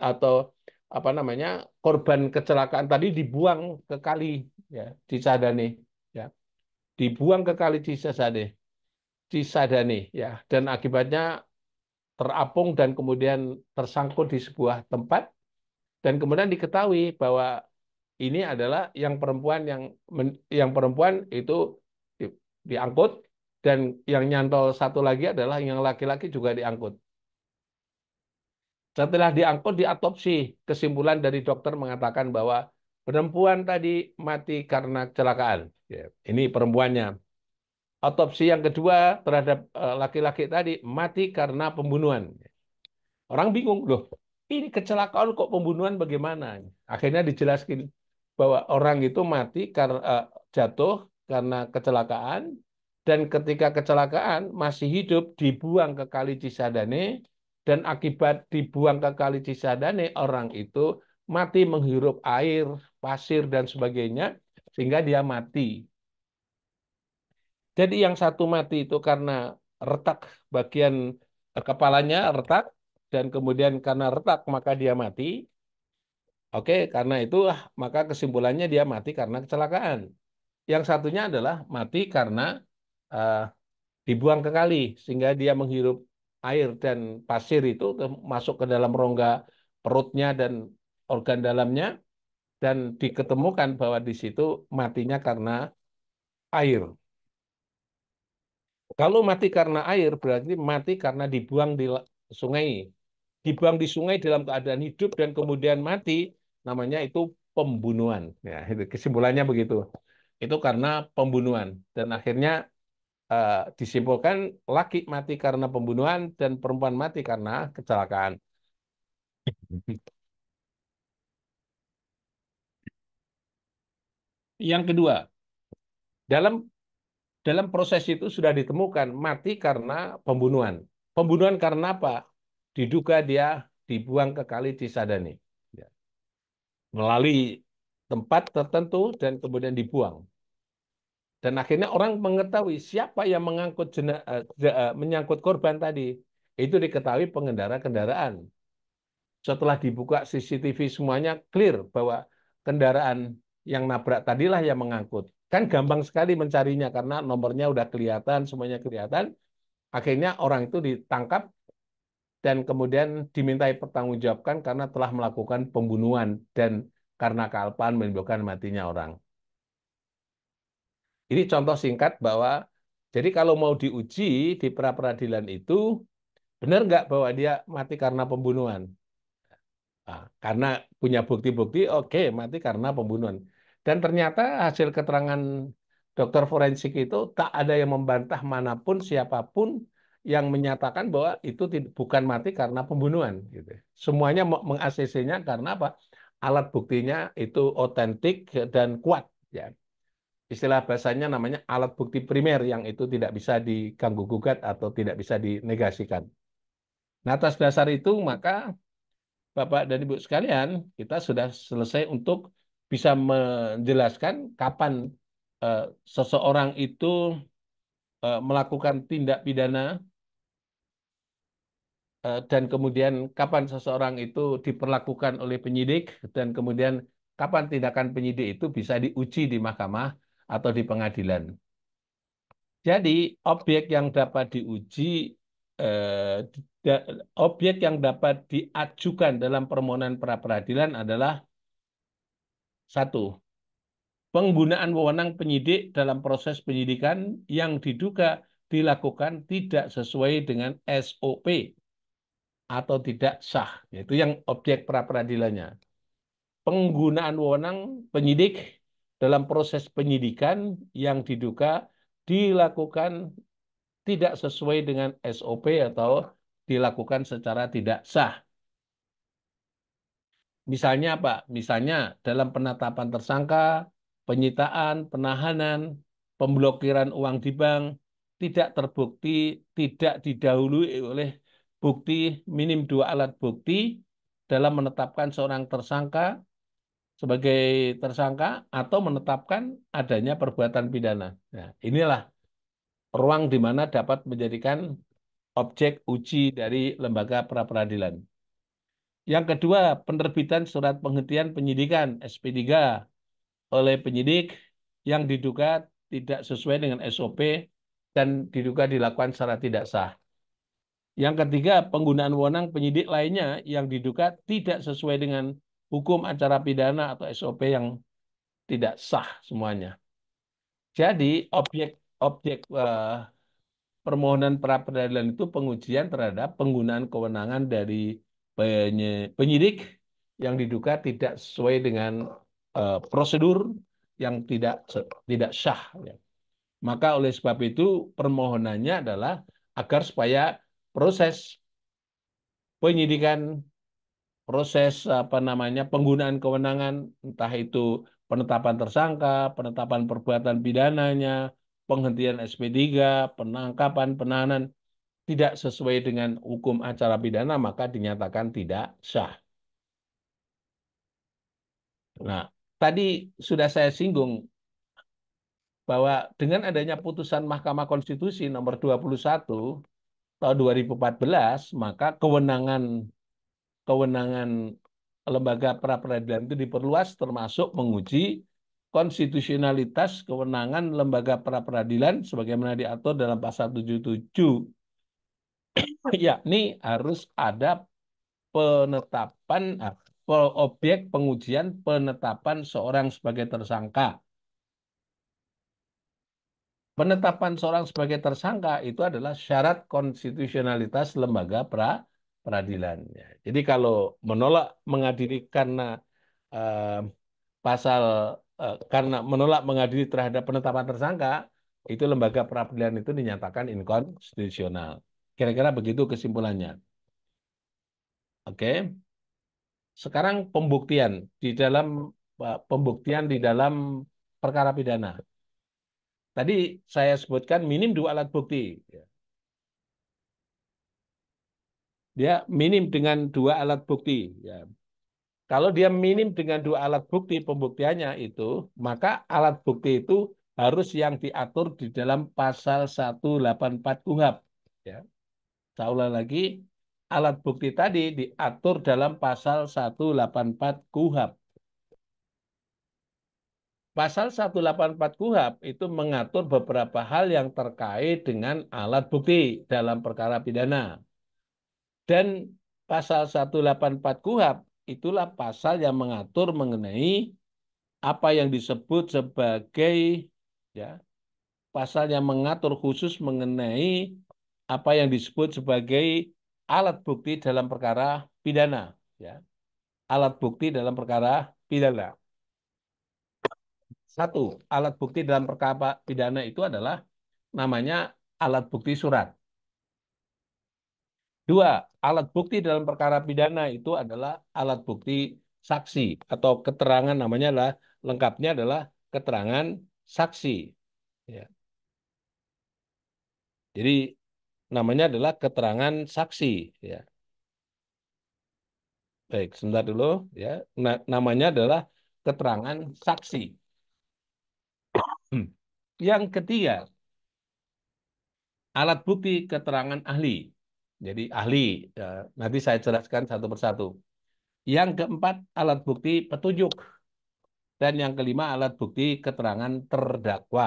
Speaker 2: atau apa namanya korban kecelakaan tadi dibuang ke kali ya Cisadane ya dibuang ke kali Cisadane Cisadane ya dan akibatnya terapung dan kemudian tersangkut di sebuah tempat dan kemudian diketahui bahwa ini adalah yang perempuan yang yang perempuan itu di, diangkut dan yang nyantol satu lagi adalah yang laki-laki juga diangkut. Setelah diangkut diatopsi, kesimpulan dari dokter mengatakan bahwa perempuan tadi mati karena kecelakaan. Ya, ini perempuannya. Otopsi yang kedua terhadap e, laki-laki tadi mati karena pembunuhan. Orang bingung loh, ini kecelakaan kok pembunuhan bagaimana? Akhirnya dijelaskan bahwa orang itu mati karena eh, jatuh karena kecelakaan dan ketika kecelakaan masih hidup dibuang ke kali Cisadane dan akibat dibuang ke kali Cisadane orang itu mati menghirup air, pasir dan sebagainya sehingga dia mati. Jadi yang satu mati itu karena retak bagian eh, kepalanya retak dan kemudian karena retak maka dia mati. Oke, karena itu maka kesimpulannya dia mati karena kecelakaan. Yang satunya adalah mati karena uh, dibuang ke kali sehingga dia menghirup air dan pasir itu masuk ke dalam rongga perutnya dan organ dalamnya dan diketemukan bahwa di situ matinya karena air. Kalau mati karena air berarti mati karena dibuang di sungai. Dibuang di sungai dalam keadaan hidup dan kemudian mati namanya itu pembunuhan. Ya, kesimpulannya begitu. Itu karena pembunuhan dan akhirnya uh, disimpulkan laki mati karena pembunuhan dan perempuan mati karena kecelakaan. Yang kedua, dalam dalam proses itu sudah ditemukan mati karena pembunuhan. Pembunuhan karena apa? Diduga dia dibuang ke kali Cisadane melalui tempat tertentu dan kemudian dibuang. Dan akhirnya orang mengetahui siapa yang mengangkut jena, eh, eh, menyangkut korban tadi. Itu diketahui pengendara kendaraan. Setelah dibuka CCTV semuanya clear bahwa kendaraan yang nabrak tadilah yang mengangkut. Kan gampang sekali mencarinya karena nomornya udah kelihatan, semuanya kelihatan. Akhirnya orang itu ditangkap dan kemudian dimintai pertanggungjawabkan karena telah melakukan pembunuhan dan karena kealpaan menyebabkan matinya orang. Ini contoh singkat bahwa jadi kalau mau diuji di pra peradilan itu benar nggak bahwa dia mati karena pembunuhan? Nah, karena punya bukti-bukti, oke okay, mati karena pembunuhan. Dan ternyata hasil keterangan dokter forensik itu tak ada yang membantah manapun siapapun yang menyatakan bahwa itu bukan mati karena pembunuhan. Gitu. Semuanya meng-ACC-nya karena apa? Alat buktinya itu otentik dan kuat. Ya. Istilah bahasanya namanya alat bukti primer yang itu tidak bisa diganggu gugat atau tidak bisa dinegasikan. Nah, atas dasar itu maka Bapak dan Ibu sekalian, kita sudah selesai untuk bisa menjelaskan kapan eh, seseorang itu eh, melakukan tindak pidana Eh, dan kemudian kapan seseorang itu diperlakukan oleh penyidik dan kemudian kapan tindakan penyidik itu bisa diuji di mahkamah atau di pengadilan. Jadi objek yang dapat diuji eh, objek yang dapat diajukan dalam permohonan pra peradilan adalah satu penggunaan wewenang penyidik dalam proses penyidikan yang diduga dilakukan tidak sesuai dengan SOP atau tidak sah, yaitu yang objek pra peradilannya. Penggunaan wewenang penyidik dalam proses penyidikan yang diduga dilakukan tidak sesuai dengan SOP atau dilakukan secara tidak sah. Misalnya apa? Misalnya dalam penetapan tersangka, penyitaan, penahanan, pemblokiran uang di bank tidak terbukti, tidak didahului oleh bukti minim dua alat bukti dalam menetapkan seorang tersangka sebagai tersangka atau menetapkan adanya perbuatan pidana. Nah, inilah ruang di mana dapat menjadikan objek uji dari lembaga pra peradilan. Yang kedua, penerbitan surat penghentian penyidikan SP3 oleh penyidik yang diduga tidak sesuai dengan SOP dan diduga dilakukan secara tidak sah. Yang ketiga, penggunaan wewenang penyidik lainnya yang diduga tidak sesuai dengan hukum acara pidana atau SOP yang tidak sah semuanya. Jadi objek objek eh, permohonan pra peradilan itu pengujian terhadap penggunaan kewenangan dari penyidik yang diduga tidak sesuai dengan eh, prosedur yang tidak tidak sah. Maka oleh sebab itu permohonannya adalah agar supaya proses penyidikan, proses apa namanya penggunaan kewenangan, entah itu penetapan tersangka, penetapan perbuatan pidananya, penghentian SP3, penangkapan, penahanan tidak sesuai dengan hukum acara pidana maka dinyatakan tidak sah. Nah, tadi sudah saya singgung bahwa dengan adanya putusan Mahkamah Konstitusi nomor 21 tahun 2014 maka kewenangan kewenangan lembaga pra peradilan itu diperluas termasuk menguji konstitusionalitas kewenangan lembaga pra peradilan sebagaimana diatur dalam pasal 77 yakni harus ada penetapan ah, objek pengujian penetapan seorang sebagai tersangka penetapan seorang sebagai tersangka itu adalah syarat konstitusionalitas lembaga pra peradilan. Jadi kalau menolak mengadili karena eh, pasal eh, karena menolak mengadili terhadap penetapan tersangka itu lembaga peradilan itu dinyatakan inkonstitusional. Kira-kira begitu kesimpulannya. Oke. Sekarang pembuktian di dalam eh, pembuktian di dalam perkara pidana. Tadi saya sebutkan minim dua alat bukti. Ya. Dia minim dengan dua alat bukti. Ya. Kalau dia minim dengan dua alat bukti pembuktiannya itu, maka alat bukti itu harus yang diatur di dalam pasal 184 KUHAP. Ya. Saya ulang lagi, alat bukti tadi diatur dalam pasal 184 KUHAP. Pasal 184 KUHAP itu mengatur beberapa hal yang terkait dengan alat bukti dalam perkara pidana. Dan pasal 184 KUHAP itulah pasal yang mengatur mengenai apa yang disebut sebagai ya pasal yang mengatur khusus mengenai apa yang disebut sebagai alat bukti dalam perkara pidana ya alat bukti dalam perkara pidana satu, alat bukti dalam perkara pidana itu adalah namanya alat bukti surat. Dua, alat bukti dalam perkara pidana itu adalah alat bukti saksi atau keterangan namanya lah lengkapnya adalah keterangan saksi. Ya. Jadi namanya adalah keterangan saksi. Ya. Baik, sebentar dulu ya. Nah, namanya adalah keterangan saksi. Hmm. Yang ketiga, alat bukti keterangan ahli. Jadi ahli, ya, nanti saya jelaskan satu persatu. Yang keempat, alat bukti petunjuk. Dan yang kelima, alat bukti keterangan terdakwa.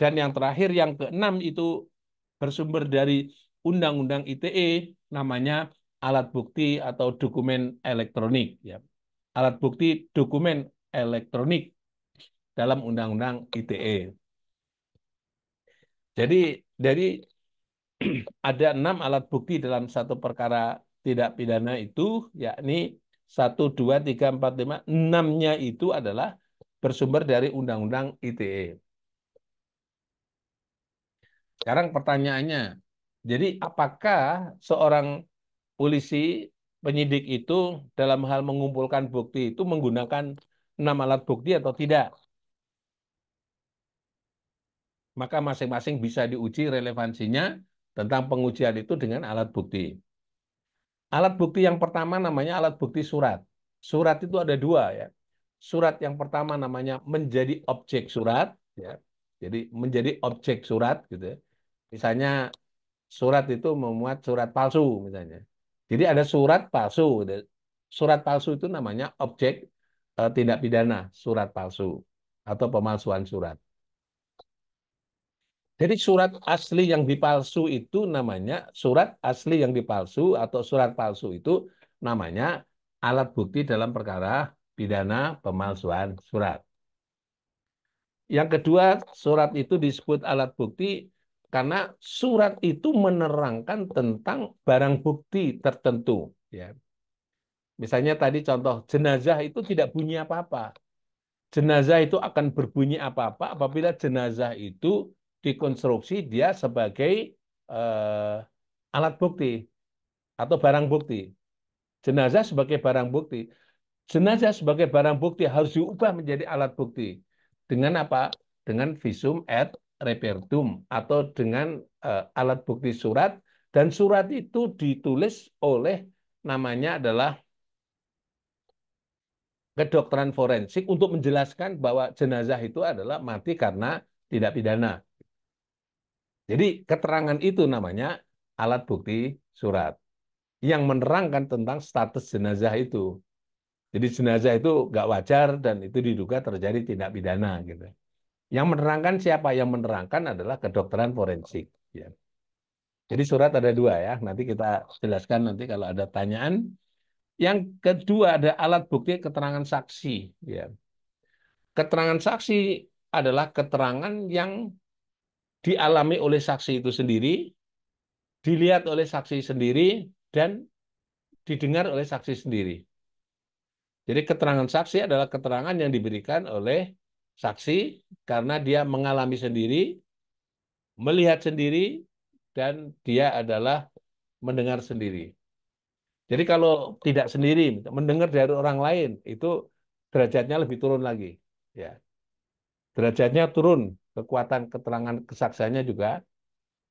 Speaker 2: Dan yang terakhir, yang keenam itu bersumber dari Undang-Undang ITE, namanya alat bukti atau dokumen elektronik. Ya. Alat bukti dokumen elektronik dalam Undang-Undang ITE. Jadi dari ada enam alat bukti dalam satu perkara tidak pidana itu, yakni satu, dua, tiga, empat, lima, enamnya itu adalah bersumber dari Undang-Undang ITE. Sekarang pertanyaannya, jadi apakah seorang polisi penyidik itu dalam hal mengumpulkan bukti itu menggunakan enam alat bukti atau tidak? maka masing-masing bisa diuji relevansinya tentang pengujian itu dengan alat bukti. Alat bukti yang pertama namanya alat bukti surat. Surat itu ada dua ya. Surat yang pertama namanya menjadi objek surat. Ya. Jadi menjadi objek surat gitu. Ya. Misalnya surat itu memuat surat palsu misalnya. Jadi ada surat palsu. Gitu. Surat palsu itu namanya objek e, tindak pidana surat palsu atau pemalsuan surat. Jadi surat asli yang dipalsu itu namanya surat asli yang dipalsu atau surat palsu itu namanya alat bukti dalam perkara pidana pemalsuan surat. Yang kedua, surat itu disebut alat bukti karena surat itu menerangkan tentang barang bukti tertentu. Ya. Misalnya tadi contoh jenazah itu tidak bunyi apa-apa. Jenazah itu akan berbunyi apa-apa apabila jenazah itu dikonstruksi dia sebagai uh, alat bukti atau barang bukti. Jenazah sebagai barang bukti. Jenazah sebagai barang bukti harus diubah menjadi alat bukti. Dengan apa? Dengan visum et repertum atau dengan uh, alat bukti surat dan surat itu ditulis oleh namanya adalah kedokteran forensik untuk menjelaskan bahwa jenazah itu adalah mati karena tidak pidana. Jadi keterangan itu namanya alat bukti surat yang menerangkan tentang status jenazah itu. Jadi jenazah itu nggak wajar dan itu diduga terjadi tindak pidana gitu. Yang menerangkan siapa? Yang menerangkan adalah kedokteran forensik. Ya. Jadi surat ada dua ya. Nanti kita jelaskan nanti kalau ada tanyaan. Yang kedua ada alat bukti keterangan saksi. Ya. Keterangan saksi adalah keterangan yang dialami oleh saksi itu sendiri, dilihat oleh saksi sendiri, dan didengar oleh saksi sendiri. Jadi keterangan saksi adalah keterangan yang diberikan oleh saksi karena dia mengalami sendiri, melihat sendiri, dan dia adalah mendengar sendiri. Jadi kalau tidak sendiri, mendengar dari orang lain, itu derajatnya lebih turun lagi. Ya. Derajatnya turun kekuatan keterangan kesaksiannya juga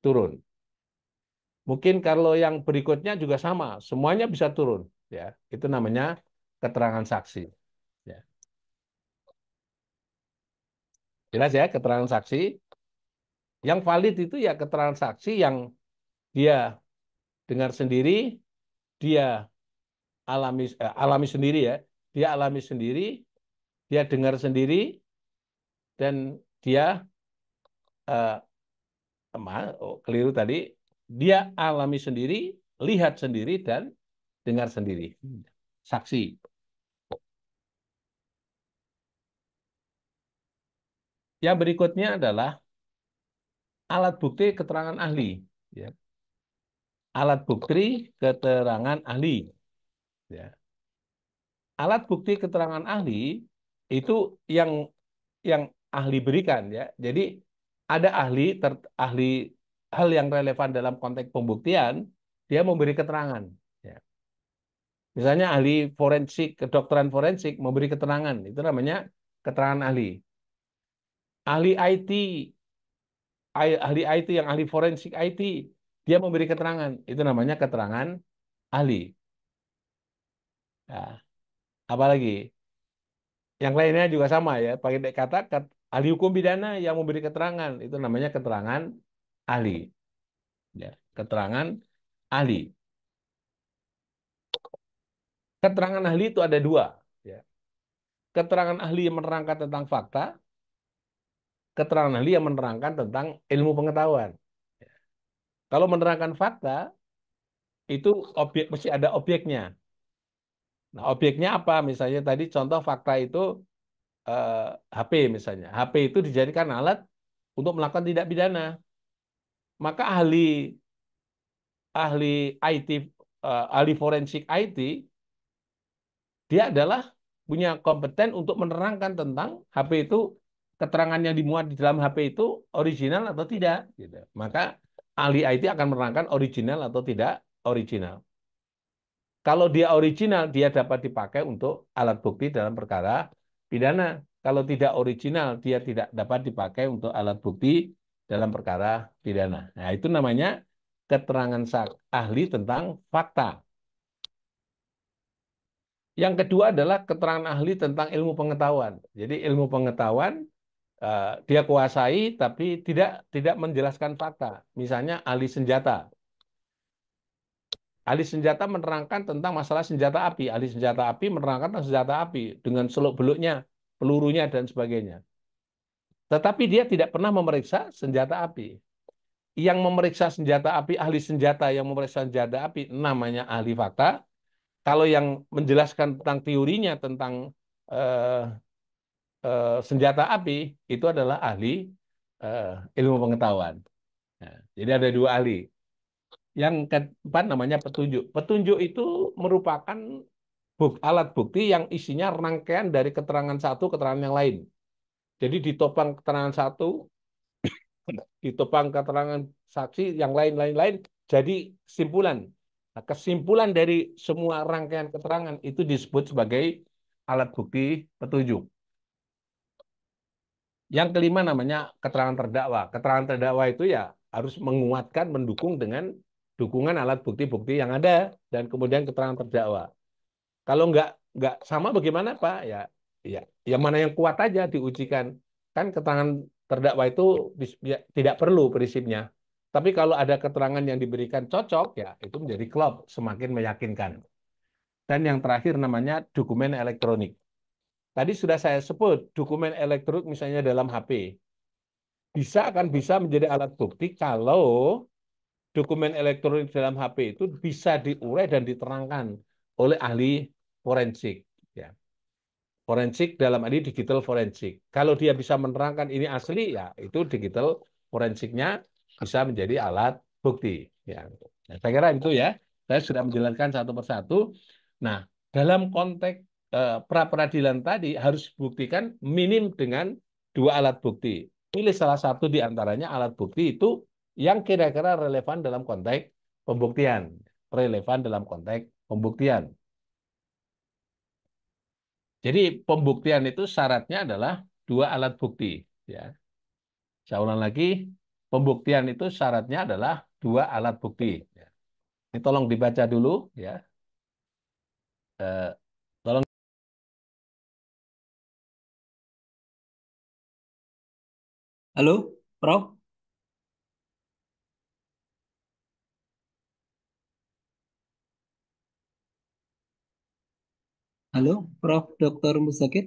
Speaker 2: turun. Mungkin kalau yang berikutnya juga sama, semuanya bisa turun, ya. Itu namanya keterangan saksi. Ya. Jelas ya, keterangan saksi. Yang valid itu ya keterangan saksi yang dia dengar sendiri, dia alami eh, alami sendiri ya, dia alami sendiri, dia dengar sendiri, dan dia teman eh, oh, keliru tadi dia alami sendiri lihat sendiri dan dengar sendiri hmm. saksi yang berikutnya adalah alat bukti keterangan ahli ya. alat bukti keterangan ahli ya. alat bukti keterangan ahli itu yang yang ahli berikan ya jadi ada ahli ter, ahli hal yang relevan dalam konteks pembuktian, dia memberi keterangan. Ya. Misalnya ahli forensik, kedokteran forensik memberi keterangan, itu namanya keterangan ahli. Ahli IT, ahli IT yang ahli forensik IT, dia memberi keterangan, itu namanya keterangan ahli. ya. apalagi yang lainnya juga sama ya, pakai kata ahli hukum pidana yang memberi keterangan itu namanya keterangan ahli ya keterangan ahli keterangan ahli itu ada dua ya keterangan ahli yang menerangkan tentang fakta keterangan ahli yang menerangkan tentang ilmu pengetahuan ya. kalau menerangkan fakta itu objek mesti ada objeknya nah objeknya apa misalnya tadi contoh fakta itu eh, HP misalnya. HP itu dijadikan alat untuk melakukan tindak pidana. Maka ahli ahli IT eh, ahli forensik IT dia adalah punya kompeten untuk menerangkan tentang HP itu keterangan yang dimuat di dalam HP itu original atau tidak. Gitu. Maka ahli IT akan menerangkan original atau tidak original. Kalau dia original, dia dapat dipakai untuk alat bukti dalam perkara pidana. Kalau tidak original, dia tidak dapat dipakai untuk alat bukti dalam perkara pidana. Nah, itu namanya keterangan ahli tentang fakta. Yang kedua adalah keterangan ahli tentang ilmu pengetahuan. Jadi ilmu pengetahuan eh, dia kuasai tapi tidak tidak menjelaskan fakta. Misalnya ahli senjata, Ahli senjata menerangkan tentang masalah senjata api. Ahli senjata api menerangkan tentang senjata api dengan seluk-beluknya, pelurunya, dan sebagainya. Tetapi dia tidak pernah memeriksa senjata api. Yang memeriksa senjata api, ahli senjata yang memeriksa senjata api, namanya ahli fakta. Kalau yang menjelaskan tentang teorinya tentang eh, eh, senjata api, itu adalah ahli eh, ilmu pengetahuan. Nah, jadi ada dua ahli, yang keempat namanya petunjuk. Petunjuk itu merupakan buk, alat bukti yang isinya rangkaian dari keterangan satu keterangan yang lain. Jadi ditopang keterangan satu, ditopang keterangan saksi yang lain-lain-lain, jadi simpulan. Nah, kesimpulan dari semua rangkaian keterangan itu disebut sebagai alat bukti petunjuk. Yang kelima namanya keterangan terdakwa. Keterangan terdakwa itu ya harus menguatkan, mendukung dengan dukungan alat bukti-bukti yang ada dan kemudian keterangan terdakwa. Kalau nggak nggak sama bagaimana Pak? Ya ya yang mana yang kuat aja diujikan. Kan keterangan terdakwa itu ya, tidak perlu prinsipnya. Tapi kalau ada keterangan yang diberikan cocok ya itu menjadi klop semakin meyakinkan. Dan yang terakhir namanya dokumen elektronik. Tadi sudah saya sebut dokumen elektronik misalnya dalam HP bisa akan bisa menjadi alat bukti kalau dokumen elektronik dalam HP itu bisa diurai dan diterangkan oleh ahli forensik. Ya. Forensik dalam ini digital forensik. Kalau dia bisa menerangkan ini asli, ya itu digital forensiknya bisa menjadi alat bukti. Ya. Nah, saya kira itu ya. Saya sudah menjelaskan satu persatu. Nah, dalam konteks eh, pra peradilan tadi harus dibuktikan minim dengan dua alat bukti. Pilih salah satu di antaranya alat bukti itu yang kira-kira relevan dalam konteks pembuktian. Relevan dalam konteks pembuktian. Jadi pembuktian itu syaratnya adalah dua alat bukti. Ya. Saya ulang lagi, pembuktian itu syaratnya adalah
Speaker 1: dua alat bukti. Ya. Ini tolong dibaca dulu, ya.
Speaker 3: Eh, tolong Halo, Prof.
Speaker 1: Halo, Prof. Dr. Musakit.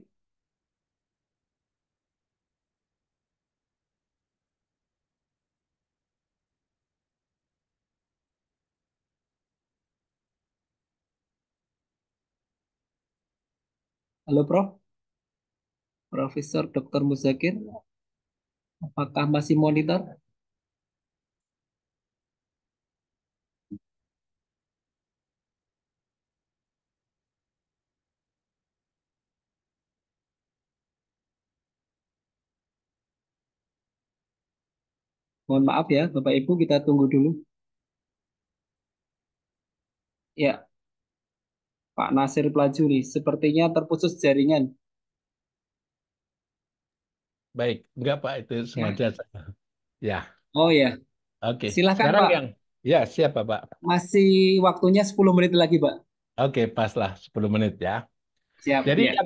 Speaker 1: Halo, Prof. Profesor Dr. Musakir, apakah masih monitor? Mohon maaf ya, Bapak Ibu, kita tunggu dulu. Ya, Pak Nasir Pelajuri, sepertinya terputus jaringan.
Speaker 2: Baik, enggak Pak, itu semacam Ya. ya. Oh ya. Oke. Silahkan Sekarang Pak. Yang... Ya, siapa Pak?
Speaker 1: Masih waktunya 10 menit lagi Pak.
Speaker 2: Oke, paslah 10 menit ya. Siap. Jadi ya.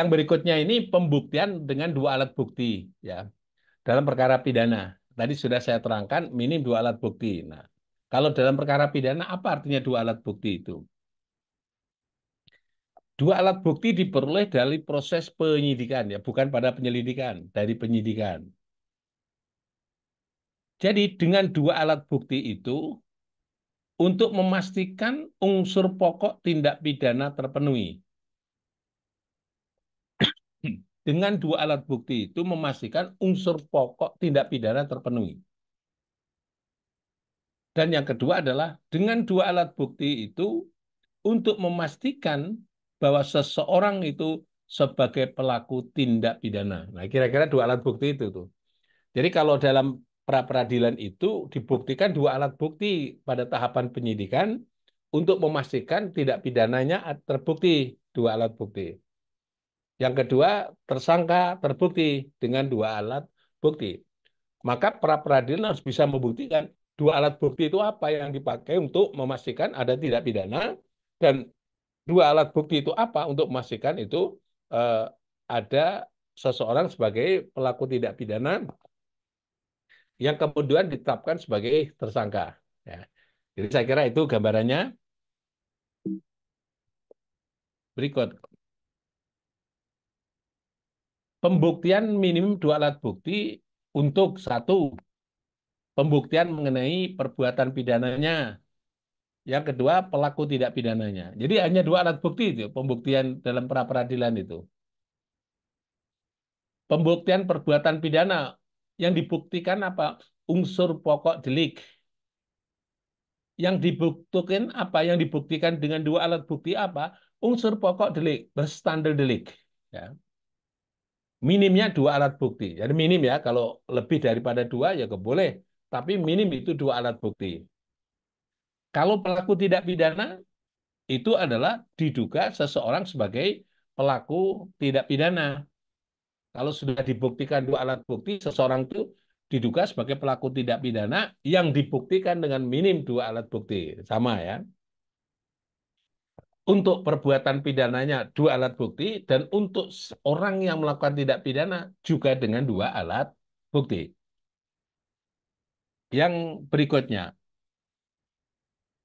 Speaker 2: yang berikutnya ini pembuktian dengan dua alat bukti ya dalam perkara pidana tadi sudah saya terangkan minim dua alat bukti. Nah, kalau dalam perkara pidana apa artinya dua alat bukti itu? Dua alat bukti diperoleh dari proses penyidikan ya, bukan pada penyelidikan, dari penyidikan. Jadi dengan dua alat bukti itu untuk memastikan unsur pokok tindak pidana terpenuhi dengan dua alat bukti itu memastikan unsur pokok tindak pidana terpenuhi. Dan yang kedua adalah dengan dua alat bukti itu untuk memastikan bahwa seseorang itu sebagai pelaku tindak pidana. Nah, kira-kira dua alat bukti itu tuh. Jadi kalau dalam pra peradilan itu dibuktikan dua alat bukti pada tahapan penyidikan untuk memastikan tindak pidananya terbukti dua alat bukti. Yang kedua, tersangka terbukti dengan dua alat bukti. Maka pra peradilan harus bisa membuktikan dua alat bukti itu apa yang dipakai untuk memastikan ada tidak pidana dan dua alat bukti itu apa untuk memastikan itu eh, ada seseorang sebagai pelaku tidak pidana yang kemudian ditetapkan sebagai tersangka. Ya. Jadi saya kira itu gambarannya. Berikut. Pembuktian minimum dua alat bukti untuk satu pembuktian mengenai perbuatan pidananya. Yang kedua, pelaku tidak pidananya. Jadi hanya dua alat bukti itu pembuktian dalam pra peradilan itu. Pembuktian perbuatan pidana yang dibuktikan apa? Unsur pokok delik. Yang dibuktikan apa? Yang dibuktikan dengan dua alat bukti apa? Unsur pokok delik, berstandar delik. Ya minimnya dua alat bukti. Jadi minim ya, kalau lebih daripada dua ya keboleh, Tapi minim itu dua alat bukti. Kalau pelaku tidak pidana, itu adalah diduga seseorang sebagai pelaku tidak pidana. Kalau sudah dibuktikan dua alat bukti, seseorang itu diduga sebagai pelaku tidak pidana yang dibuktikan dengan minim dua alat bukti. Sama ya untuk perbuatan pidananya dua alat bukti dan untuk orang yang melakukan tindak pidana juga dengan dua alat bukti. Yang berikutnya,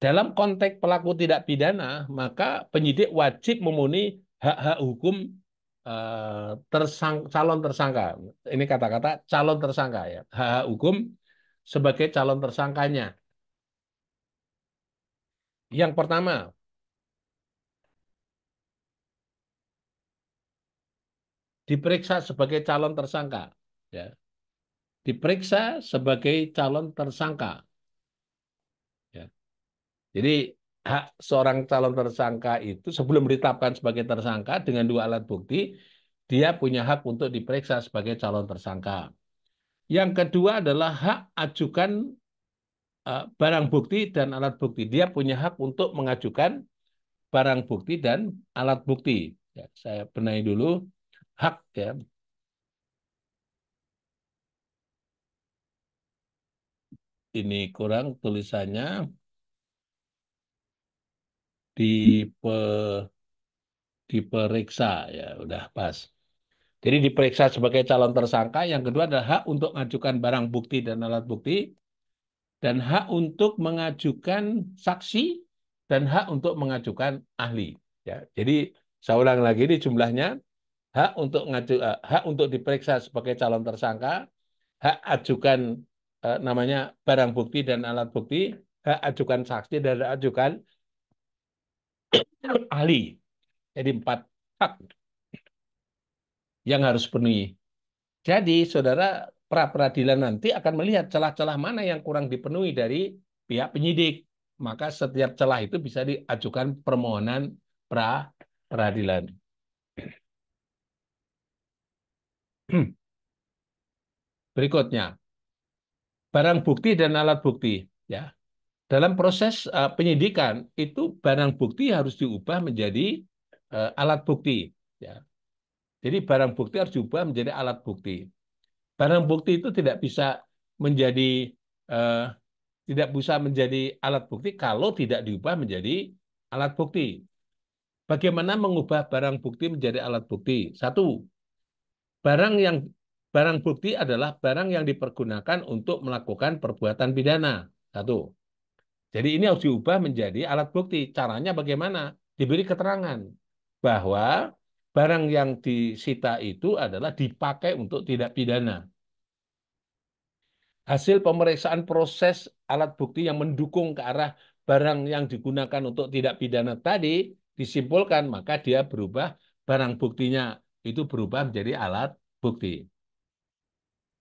Speaker 2: dalam konteks pelaku tidak pidana, maka penyidik wajib memenuhi hak-hak hukum eh, tersang, calon tersangka. Ini kata-kata calon tersangka ya, hak-hak hukum sebagai calon tersangkanya. Yang pertama, diperiksa sebagai calon tersangka. Ya. Diperiksa sebagai calon tersangka. Ya. Jadi hak seorang calon tersangka itu sebelum ditetapkan sebagai tersangka dengan dua alat bukti, dia punya hak untuk diperiksa sebagai calon tersangka. Yang kedua adalah hak ajukan e, barang bukti dan alat bukti. Dia punya hak untuk mengajukan barang bukti dan alat bukti. Ya, saya benahi dulu hak ya ini kurang tulisannya dipe diperiksa ya udah pas jadi diperiksa sebagai calon tersangka yang kedua adalah hak untuk mengajukan barang bukti dan alat bukti dan hak untuk mengajukan saksi dan hak untuk mengajukan ahli ya jadi saya ulang lagi ini jumlahnya hak untuk ngaju, eh, hak untuk diperiksa sebagai calon tersangka, hak ajukan eh, namanya barang bukti dan alat bukti, hak ajukan saksi dan hak ajukan ahli. Jadi empat hak yang harus penuhi. Jadi saudara pra peradilan nanti akan melihat celah-celah mana yang kurang dipenuhi dari pihak penyidik. Maka setiap celah itu bisa diajukan permohonan pra peradilan. Berikutnya, barang bukti dan alat bukti. Ya, dalam proses uh, penyidikan itu barang bukti harus diubah menjadi uh, alat bukti. Ya. Jadi barang bukti harus diubah menjadi alat bukti. Barang bukti itu tidak bisa menjadi uh, tidak bisa menjadi alat bukti kalau tidak diubah menjadi alat bukti. Bagaimana mengubah barang bukti menjadi alat bukti? Satu, barang yang barang bukti adalah barang yang dipergunakan untuk melakukan perbuatan pidana. Satu. Jadi ini harus diubah menjadi alat bukti. Caranya bagaimana? Diberi keterangan bahwa barang yang disita itu adalah dipakai untuk tidak pidana. Hasil pemeriksaan proses alat bukti yang mendukung ke arah barang yang digunakan untuk tidak pidana tadi disimpulkan maka dia berubah barang buktinya itu berubah menjadi alat bukti.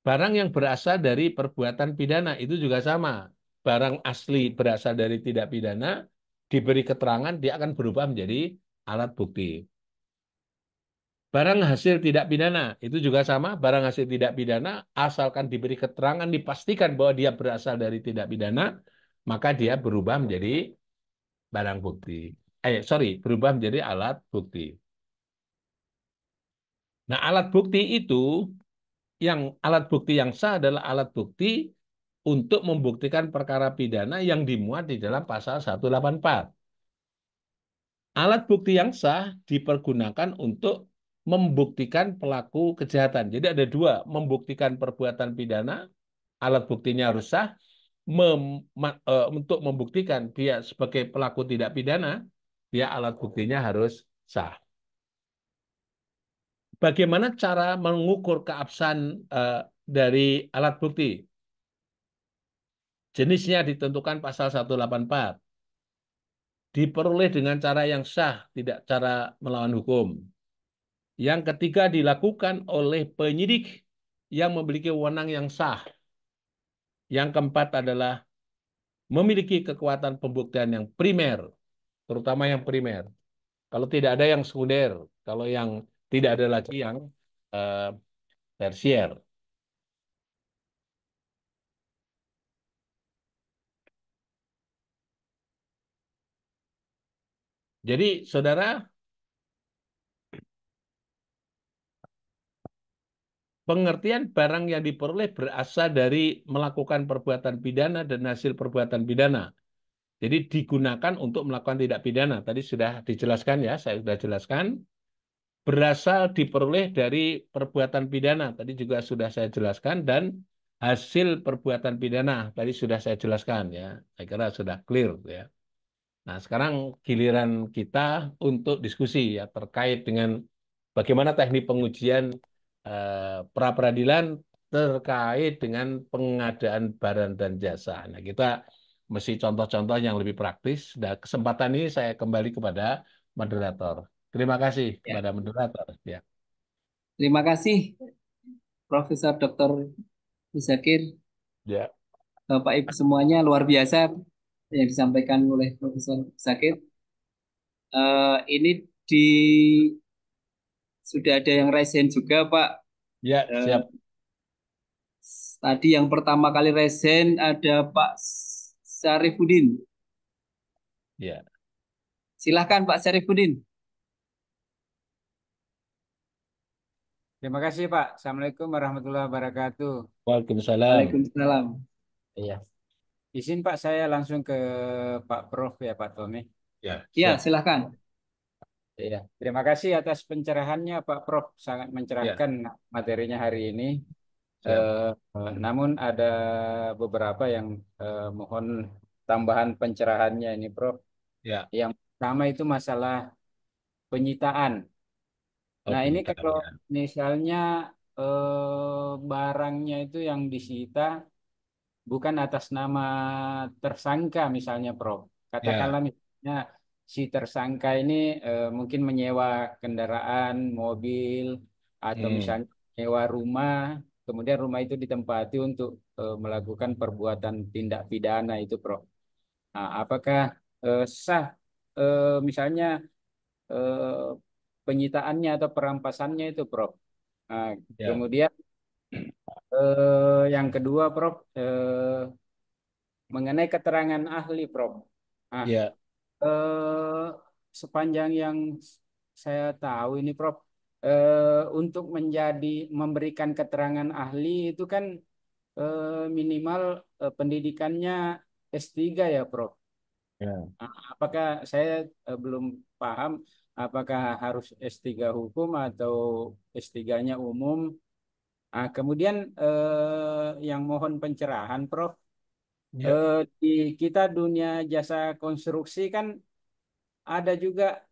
Speaker 2: Barang yang berasal dari perbuatan pidana itu juga sama. Barang asli berasal dari tidak pidana, diberi keterangan, dia akan berubah menjadi alat bukti. Barang hasil tidak pidana, itu juga sama. Barang hasil tidak pidana, asalkan diberi keterangan, dipastikan bahwa dia berasal dari tidak pidana, maka dia berubah menjadi barang bukti. Eh, sorry, berubah menjadi alat bukti. Nah, alat bukti itu yang alat bukti yang sah adalah alat bukti untuk membuktikan perkara pidana yang dimuat di dalam pasal 184. Alat bukti yang sah dipergunakan untuk membuktikan pelaku kejahatan. Jadi ada dua, membuktikan perbuatan pidana, alat buktinya harus sah, mem, uh, untuk membuktikan dia sebagai pelaku tidak pidana, dia alat buktinya harus sah bagaimana cara mengukur keabsahan uh, dari alat bukti? Jenisnya ditentukan pasal 184. Diperoleh dengan cara yang sah, tidak cara melawan hukum. Yang ketiga dilakukan oleh penyidik yang memiliki wewenang yang sah. Yang keempat adalah memiliki kekuatan pembuktian yang primer, terutama yang primer. Kalau tidak ada yang sekunder, kalau yang tidak ada lagi yang uh, tersier. Jadi saudara pengertian barang yang diperoleh berasal dari melakukan perbuatan pidana dan hasil perbuatan pidana. Jadi digunakan untuk melakukan tidak pidana. Tadi sudah dijelaskan ya, saya sudah jelaskan berasal diperoleh dari perbuatan pidana tadi juga sudah saya jelaskan dan hasil perbuatan pidana tadi sudah saya jelaskan ya saya kira sudah clear ya nah sekarang giliran kita untuk diskusi ya terkait dengan bagaimana teknik pengujian eh, pra peradilan terkait dengan pengadaan barang dan jasa nah kita mesti contoh-contoh yang lebih praktis nah kesempatan ini saya kembali kepada moderator
Speaker 1: Terima kasih ya. kepada moderator. Ya. Terima kasih Profesor Dr. Musakir. Ya. Bapak Ibu semuanya luar biasa yang disampaikan oleh Profesor Musakir. Uh, eh, ini di sudah ada yang resen juga Pak. Ya, uh, siap. Tadi yang pertama kali resen ada Pak Syarifudin. Ya. Silahkan Pak Syarifudin.
Speaker 4: Terima kasih Pak. Assalamualaikum warahmatullahi wabarakatuh.
Speaker 1: Waalaikumsalam. Waalaikumsalam.
Speaker 4: Iya. Izin Pak saya langsung ke Pak Prof ya Pak Tommy.
Speaker 1: Ya. Iya. Iya silahkan.
Speaker 4: Iya. Terima kasih atas pencerahannya Pak Prof. Sangat mencerahkan ya. materinya hari ini. Ya. Eh, namun ada beberapa yang eh, mohon tambahan pencerahannya ini Prof. Iya. Yang pertama itu masalah penyitaan Nah, ini kalau misalnya eh, barangnya itu yang disita bukan atas nama tersangka misalnya, Prof. Katakanlah yeah. misalnya si tersangka ini eh, mungkin menyewa kendaraan, mobil, atau hmm. misalnya menyewa rumah, kemudian rumah itu ditempati untuk eh, melakukan perbuatan tindak pidana itu, Prof. Nah, apakah eh, sah eh, misalnya eh, penyitaannya atau perampasannya itu, Prof. Nah, ya. Kemudian eh, yang kedua, Prof, eh, mengenai keterangan ahli, Prof. Nah, ya. eh, sepanjang yang saya tahu ini, Prof, eh, untuk menjadi memberikan keterangan ahli itu kan eh, minimal eh, pendidikannya S3 ya, Prof. Ya. Nah, apakah saya eh, belum paham apakah harus S3 hukum atau S3-nya umum. Nah, kemudian eh, yang mohon pencerahan, Prof. Ya. Eh, di kita dunia jasa konstruksi kan ada juga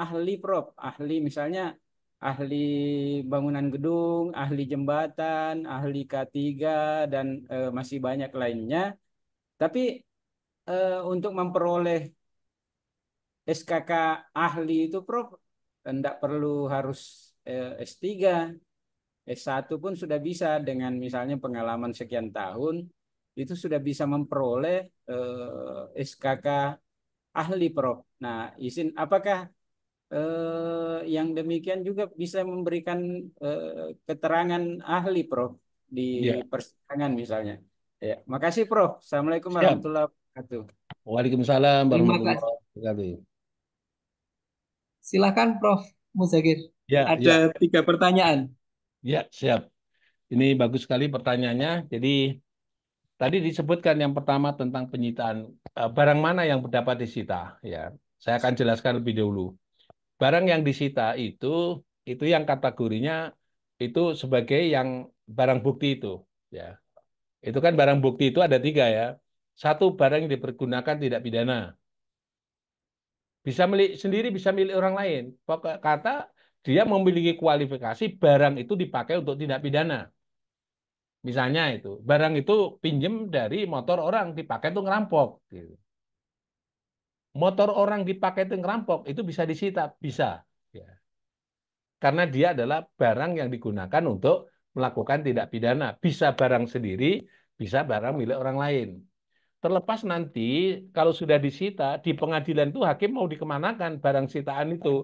Speaker 4: ahli, Prof. Ahli misalnya ahli bangunan gedung, ahli jembatan, ahli K3 dan eh, masih banyak lainnya. Tapi eh, untuk memperoleh SKK ahli itu Prof tidak perlu harus S3. Eh, S1 pun sudah bisa dengan misalnya pengalaman sekian tahun itu sudah bisa memperoleh eh, SKK ahli Prof. Nah, izin apakah eh, yang demikian juga bisa memberikan eh, keterangan ahli Prof di ya. persidangan misalnya. Ya, makasih Prof. Assalamualaikum warahmatullahi wabarakatuh.
Speaker 2: Waalaikumsalam warahmatullahi wabarakatuh.
Speaker 1: Silahkan Prof. Muzakir. Ya, Ada ya. tiga pertanyaan.
Speaker 2: Ya, siap. Ini bagus sekali pertanyaannya. Jadi tadi disebutkan yang pertama tentang penyitaan eh, barang mana yang dapat disita. Ya, saya akan jelaskan lebih dulu. Barang yang disita itu itu yang kategorinya itu sebagai yang barang bukti itu. Ya, itu kan barang bukti itu ada tiga ya. Satu barang yang dipergunakan tidak pidana. Bisa milik sendiri, bisa milik orang lain. kata dia memiliki kualifikasi barang itu dipakai untuk tindak pidana. Misalnya itu, barang itu pinjem dari motor orang dipakai untuk ngerampok. Gitu. Motor orang dipakai untuk ngerampok, itu bisa disita, bisa. Ya. Karena dia adalah barang yang digunakan untuk melakukan tindak pidana. Bisa barang sendiri, bisa barang milik orang lain. Terlepas nanti kalau sudah disita di pengadilan itu hakim mau dikemanakan barang sitaan itu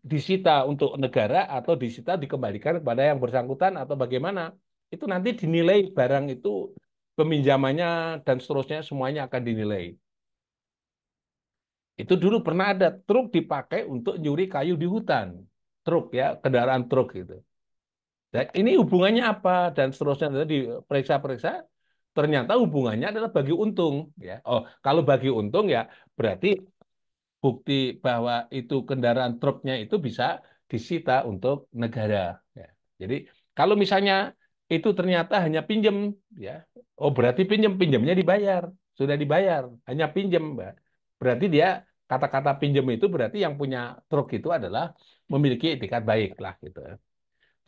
Speaker 2: disita untuk negara atau disita dikembalikan kepada yang bersangkutan atau bagaimana itu nanti dinilai barang itu peminjamannya dan seterusnya semuanya akan dinilai. Itu dulu pernah ada truk dipakai untuk nyuri kayu di hutan. Truk ya, kendaraan truk gitu. Dan ini hubungannya apa dan seterusnya tadi periksa-periksa ternyata hubungannya adalah bagi untung ya. Oh, kalau bagi untung ya berarti bukti bahwa itu kendaraan truknya itu bisa disita untuk negara ya. Jadi kalau misalnya itu ternyata hanya pinjam ya. Oh, berarti pinjam pinjamnya dibayar, sudah dibayar, hanya pinjam, Berarti dia kata-kata pinjam itu berarti yang punya truk itu adalah memiliki etikat baik lah gitu.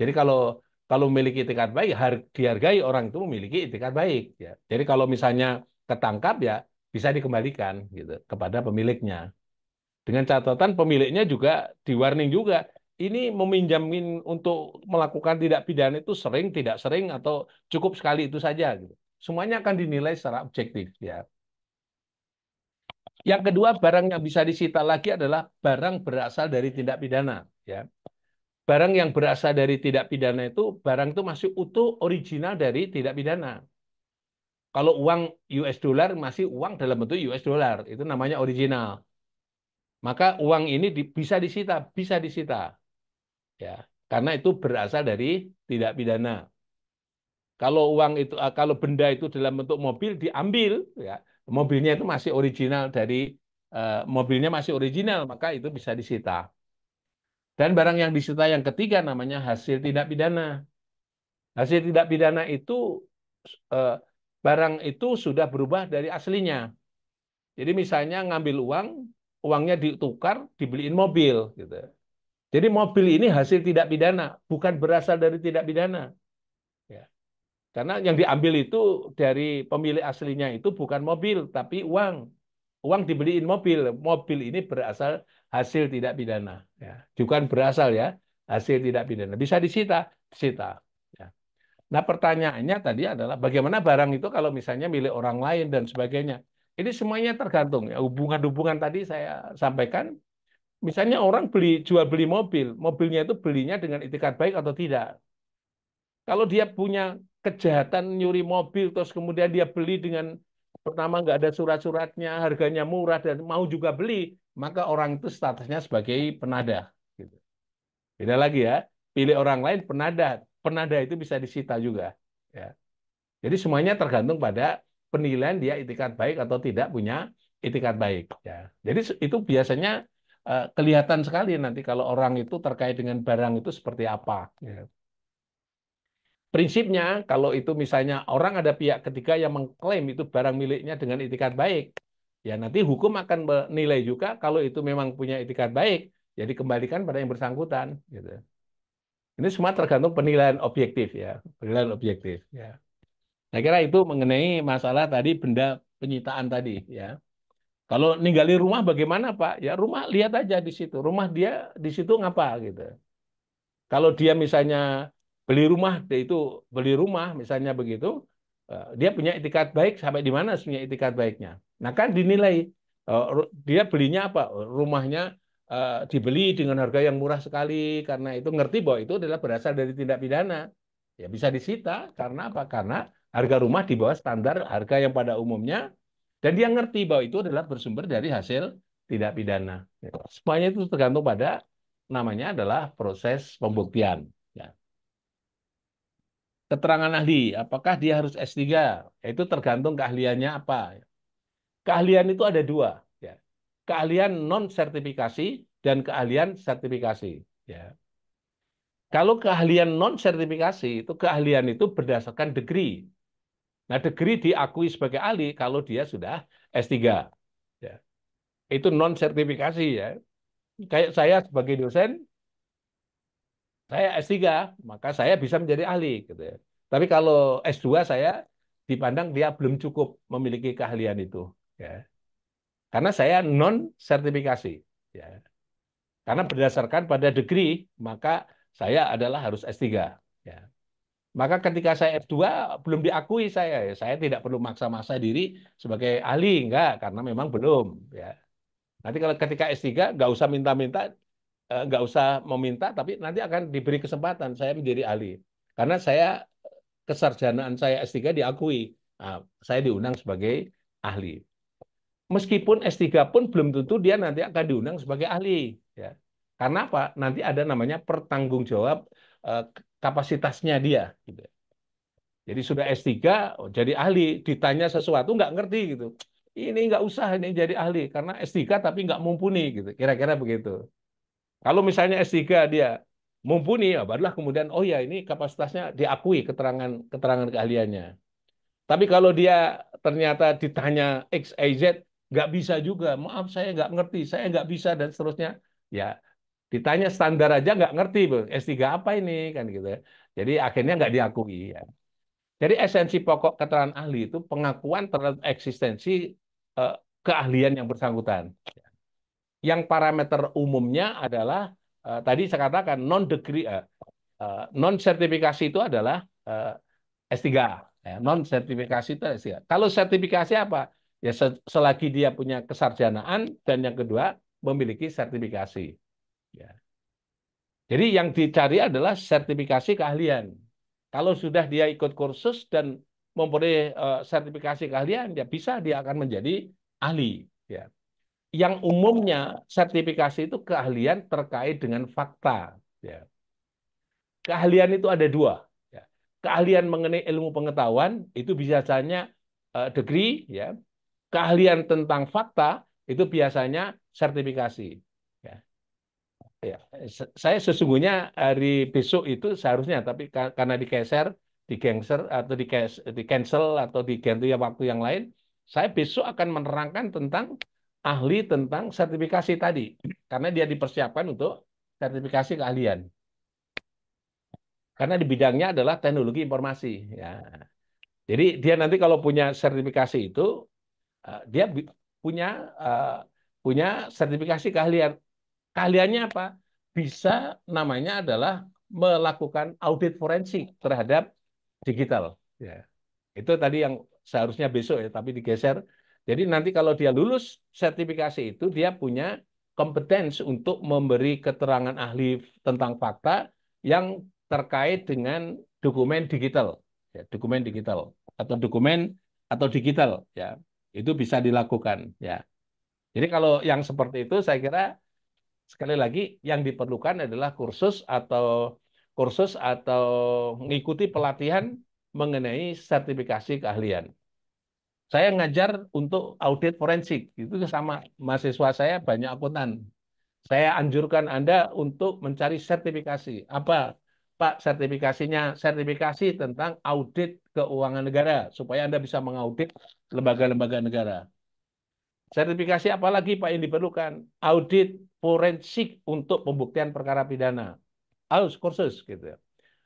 Speaker 2: Jadi kalau kalau memiliki tingkat baik dihargai orang itu memiliki tingkat baik ya. Jadi kalau misalnya ketangkap ya bisa dikembalikan gitu kepada pemiliknya. Dengan catatan pemiliknya juga di warning juga ini meminjamin untuk melakukan tidak pidana itu sering tidak sering atau cukup sekali itu saja gitu. Semuanya akan dinilai secara objektif ya. Yang kedua barang yang bisa disita lagi adalah barang berasal dari tindak pidana ya barang yang berasal dari tidak pidana itu barang itu masih utuh original dari tidak pidana. Kalau uang US dollar masih uang dalam bentuk US dollar, itu namanya original. Maka uang ini di, bisa disita, bisa disita. Ya, karena itu berasal dari tidak pidana. Kalau uang itu eh, kalau benda itu dalam bentuk mobil diambil ya, mobilnya itu masih original dari eh, mobilnya masih original, maka itu bisa disita. Dan barang yang disita yang ketiga namanya hasil tidak pidana. Hasil tidak pidana itu eh, barang itu sudah berubah dari aslinya. Jadi misalnya ngambil uang, uangnya ditukar, dibeliin mobil gitu. Jadi mobil ini hasil tidak pidana, bukan berasal dari tidak pidana. Ya. Karena yang diambil itu dari pemilik aslinya itu bukan mobil, tapi uang. Uang dibeliin mobil. Mobil ini berasal hasil tidak pidana. Ya, juga berasal ya hasil tidak pidana bisa disita, disita. Ya. Nah pertanyaannya tadi adalah bagaimana barang itu kalau misalnya milik orang lain dan sebagainya. Ini semuanya tergantung ya hubungan-hubungan tadi saya sampaikan. Misalnya orang beli jual beli mobil, mobilnya itu belinya dengan itikad baik atau tidak. Kalau dia punya kejahatan nyuri mobil terus kemudian dia beli dengan pertama nggak ada surat-suratnya, harganya murah dan mau juga beli, maka orang itu statusnya sebagai penada, Gitu. Beda lagi ya, pilih orang lain penada. Penada itu bisa disita juga. Ya. Jadi semuanya tergantung pada penilaian dia itikat baik atau tidak punya itikat baik. Ya. Jadi itu biasanya eh, kelihatan sekali nanti kalau orang itu terkait dengan barang itu seperti apa. Ya. Prinsipnya kalau itu misalnya orang ada pihak ketiga yang mengklaim itu barang miliknya dengan itikat baik, Ya nanti hukum akan menilai juga kalau itu memang punya etikat baik, jadi kembalikan pada yang bersangkutan. Gitu. Ini semua tergantung penilaian objektif ya, penilaian objektif. Ya. Saya kira itu mengenai masalah tadi benda penyitaan tadi ya. Kalau ninggali rumah bagaimana Pak? Ya rumah lihat aja di situ. Rumah dia di situ ngapa gitu. Kalau dia misalnya beli rumah, dia itu beli rumah misalnya begitu, eh, dia punya etikat baik sampai di mana punya etikat baiknya? Nah kan dinilai eh, dia belinya apa? Rumahnya eh, dibeli dengan harga yang murah sekali karena itu ngerti bahwa itu adalah berasal dari tindak pidana. Ya bisa disita karena apa? Karena harga rumah di bawah standar harga yang pada umumnya dan dia ngerti bahwa itu adalah bersumber dari hasil tindak pidana. Ya, semuanya itu tergantung pada namanya adalah proses pembuktian. Ya. Keterangan ahli, apakah dia harus S3? Ya, itu tergantung keahliannya apa. Keahlian itu ada dua, ya. Keahlian non sertifikasi dan keahlian sertifikasi, ya. Kalau keahlian non sertifikasi itu keahlian itu berdasarkan degree. Nah, degree diakui sebagai ahli kalau dia sudah S3. Ya. Itu non sertifikasi ya. Kayak saya sebagai dosen saya S3, maka saya bisa menjadi ahli gitu ya. Tapi kalau S2 saya dipandang dia belum cukup memiliki keahlian itu ya karena saya non sertifikasi ya karena berdasarkan pada degree maka saya adalah harus S3 ya maka ketika saya S2 belum diakui saya ya. saya tidak perlu maksa-maksa diri sebagai ahli enggak karena memang belum ya nanti kalau ketika S3 nggak usah minta-minta eh, nggak usah meminta tapi nanti akan diberi kesempatan saya menjadi ahli karena saya kesarjanaan saya S3 diakui ah, saya diundang sebagai ahli meskipun S3 pun belum tentu dia nanti akan diundang sebagai ahli. Ya. Karena apa? Nanti ada namanya pertanggung jawab eh, kapasitasnya dia. Gitu. Jadi sudah S3, jadi ahli. Ditanya sesuatu nggak ngerti gitu. Ini nggak usah ini jadi ahli karena S3 tapi nggak mumpuni gitu. Kira-kira begitu. Kalau misalnya S3 dia mumpuni, ya barulah kemudian oh ya ini kapasitasnya diakui keterangan keterangan keahliannya. Tapi kalau dia ternyata ditanya X, Y, Z, nggak bisa juga. Maaf saya nggak ngerti, saya nggak bisa dan seterusnya. Ya ditanya standar aja nggak ngerti, S3 apa ini kan gitu. Ya. Jadi akhirnya nggak diakui. Ya. Jadi esensi pokok keterangan ahli itu pengakuan terhadap eksistensi eh, keahlian yang bersangkutan. Yang parameter umumnya adalah eh, tadi saya katakan non degree eh, eh, non sertifikasi itu adalah eh, S3. Ya, non sertifikasi itu S3. Kalau sertifikasi apa? ya selagi dia punya kesarjanaan dan yang kedua memiliki sertifikasi. Ya. Jadi yang dicari adalah sertifikasi keahlian. Kalau sudah dia ikut kursus dan memperoleh sertifikasi keahlian, ya bisa dia akan menjadi ahli. Ya. Yang umumnya sertifikasi itu keahlian terkait dengan fakta. Ya. Keahlian itu ada dua. Ya. Keahlian mengenai ilmu pengetahuan itu biasanya eh, degree, ya keahlian tentang fakta itu biasanya sertifikasi. Ya. ya saya sesungguhnya hari besok itu seharusnya, tapi karena digeser, digengser atau di, cancel atau diganti waktu yang lain, saya besok akan menerangkan tentang ahli tentang sertifikasi tadi, karena dia dipersiapkan untuk sertifikasi keahlian. Karena di bidangnya adalah teknologi informasi. Ya. Jadi dia nanti kalau punya sertifikasi itu Eh, dia punya uh, punya sertifikasi keahlian. Keahliannya apa? Bisa namanya adalah melakukan audit forensik terhadap digital. Ya. Itu tadi yang seharusnya besok ya, tapi digeser. Jadi nanti kalau dia lulus sertifikasi itu, dia punya kompetensi untuk memberi keterangan ahli tentang fakta yang terkait dengan dokumen digital, ya, dokumen digital atau dokumen atau digital. Ya. Itu bisa dilakukan ya. Jadi kalau yang seperti itu saya kira sekali lagi yang diperlukan adalah kursus atau kursus atau mengikuti pelatihan mengenai sertifikasi keahlian. Saya ngajar untuk audit forensik, itu sama mahasiswa saya banyak akuntan. Saya anjurkan Anda untuk mencari sertifikasi. Apa Pak sertifikasinya sertifikasi tentang audit keuangan negara supaya Anda bisa mengaudit lembaga-lembaga negara. Sertifikasi apalagi Pak yang diperlukan? Audit forensik untuk pembuktian perkara pidana. Harus kursus gitu. Ya.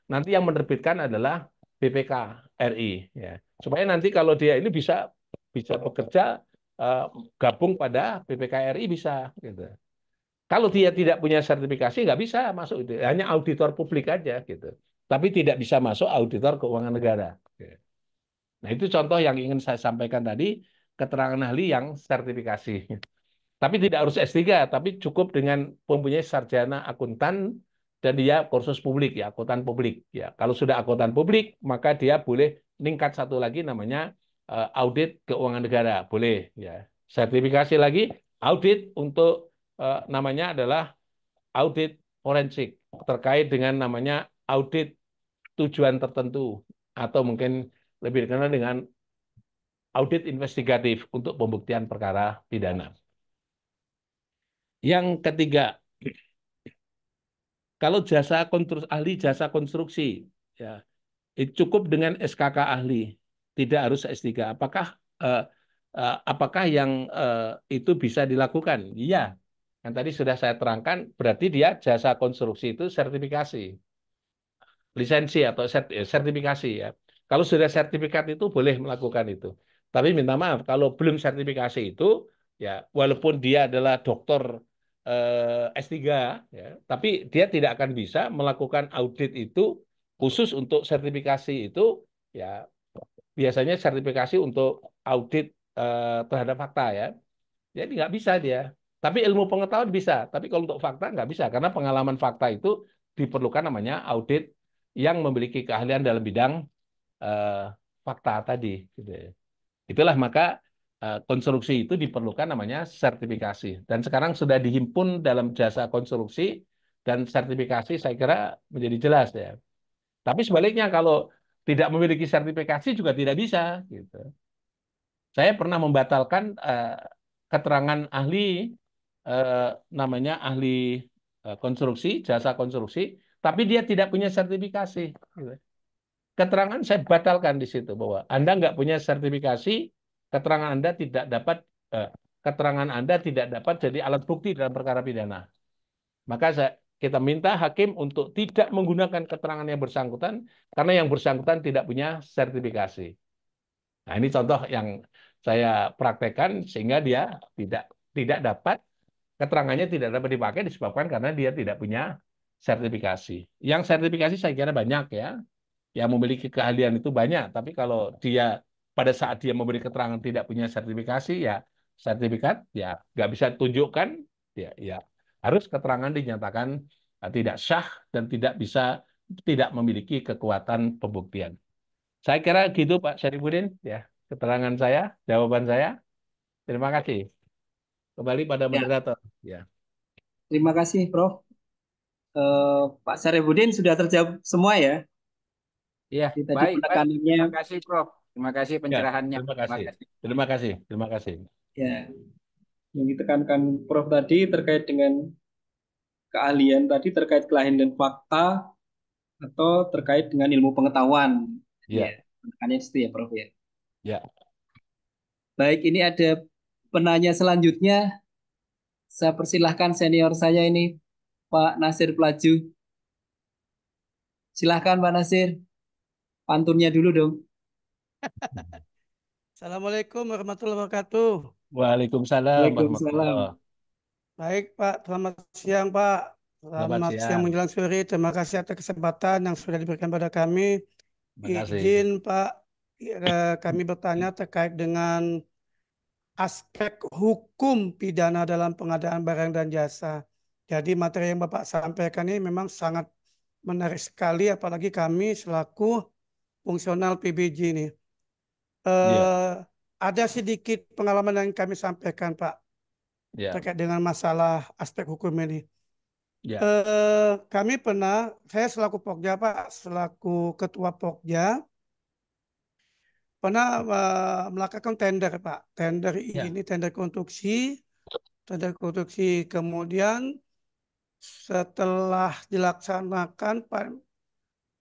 Speaker 2: Nanti yang menerbitkan adalah BPK RI ya. Supaya nanti kalau dia ini bisa bisa bekerja eh, gabung pada BPK RI bisa gitu. Kalau dia tidak punya sertifikasi nggak bisa masuk itu. Hanya auditor publik aja gitu. Tapi tidak bisa masuk auditor keuangan negara. Nah itu contoh yang ingin saya sampaikan tadi keterangan ahli yang sertifikasi. Tapi tidak harus S3, tapi cukup dengan mempunyai sarjana akuntan dan dia kursus publik ya, akuntan publik ya. Kalau sudah akuntan publik, maka dia boleh meningkat satu lagi namanya eh, audit keuangan negara, boleh ya. Sertifikasi lagi audit untuk eh, namanya adalah audit forensik terkait dengan namanya audit tujuan tertentu atau mungkin lebih dikenal dengan audit investigatif untuk pembuktian perkara pidana. Yang ketiga, kalau jasa konstruksi ahli jasa konstruksi ya cukup dengan SKK ahli, tidak harus S3. Apakah eh, eh, apakah yang eh, itu bisa dilakukan? Iya, yang tadi sudah saya terangkan, berarti dia jasa konstruksi itu sertifikasi. Lisensi atau eh, sertifikasi ya. Kalau sudah sertifikat itu boleh melakukan itu. Tapi minta maaf, kalau belum sertifikasi itu, ya walaupun dia adalah dokter eh, S3, ya, tapi dia tidak akan bisa melakukan audit itu khusus untuk sertifikasi itu, ya biasanya sertifikasi untuk audit eh, terhadap fakta ya. Jadi nggak bisa dia. Tapi ilmu pengetahuan bisa, tapi kalau untuk fakta nggak bisa karena pengalaman fakta itu diperlukan namanya audit yang memiliki keahlian dalam bidang uh, fakta tadi. Gitu. Itulah maka uh, konstruksi itu diperlukan namanya sertifikasi dan sekarang sudah dihimpun dalam jasa konstruksi dan sertifikasi saya kira menjadi jelas ya. Tapi sebaliknya kalau tidak memiliki sertifikasi juga tidak bisa gitu. Saya pernah membatalkan uh, keterangan ahli eh, namanya ahli eh, konstruksi, jasa konstruksi, tapi dia tidak punya sertifikasi. Gitu. Keterangan saya batalkan di situ bahwa Anda nggak punya sertifikasi, keterangan Anda tidak dapat eh, keterangan Anda tidak dapat jadi alat bukti dalam perkara pidana. Maka saya, kita minta hakim untuk tidak menggunakan keterangan yang bersangkutan karena yang bersangkutan tidak punya sertifikasi. Nah, ini contoh yang saya praktekkan sehingga dia tidak tidak dapat keterangannya tidak dapat dipakai disebabkan karena dia tidak punya sertifikasi. Yang sertifikasi saya kira banyak ya, yang memiliki keahlian itu banyak. Tapi kalau dia pada saat dia memberi keterangan tidak punya sertifikasi ya sertifikat ya nggak bisa tunjukkan ya ya harus keterangan dinyatakan eh, tidak sah dan tidak bisa tidak memiliki kekuatan pembuktian. Saya kira gitu Pak Syarifuddin ya keterangan saya, jawaban saya.
Speaker 1: Terima kasih. Kembali pada ya. moderator. Ya. Terima kasih, Prof. Uh, Pak Sarifudin sudah terjawab semua ya. Iya, baik, baik. Terima kasih, Prof. Terima
Speaker 2: kasih
Speaker 4: ya, pencerahannya.
Speaker 1: Ya, terima kasih. Terima kasih. Terima kasih. Ya. Yang ditekankan Prof tadi terkait dengan keahlian tadi terkait kelahiran dan fakta atau terkait dengan ilmu pengetahuan. Iya. Ya. Makanya itu ya, Prof ya. Ya. Baik, ini ada penanya selanjutnya saya persilahkan senior saya ini Pak Nasir Pelaju. Silahkan Pak Nasir, pantunnya dulu dong.
Speaker 3: Assalamualaikum warahmatullahi wabarakatuh.
Speaker 1: Waalaikumsalam. Waalaikumsalam.
Speaker 3: Baik Pak, selamat siang Pak. Selamat, selamat siang. siang menjelang sore. Terima kasih atas kesempatan yang sudah diberikan pada kami.
Speaker 1: Izin
Speaker 3: Pak, eh, kami bertanya terkait dengan aspek hukum pidana dalam pengadaan barang dan jasa. Jadi materi yang Bapak sampaikan ini memang sangat menarik sekali, apalagi kami selaku fungsional PBG ini. Uh, iya. eh, yeah. Ada sedikit pengalaman yang kami sampaikan, Pak, yeah. terkait dengan masalah aspek hukum ini. Yeah. Iya. Uh, kami pernah, saya selaku Pokja, Pak, selaku Ketua Pokja, pernah uh, melakukan tender pak tender ya. ini tender konstruksi tender konstruksi kemudian setelah dilaksanakan pa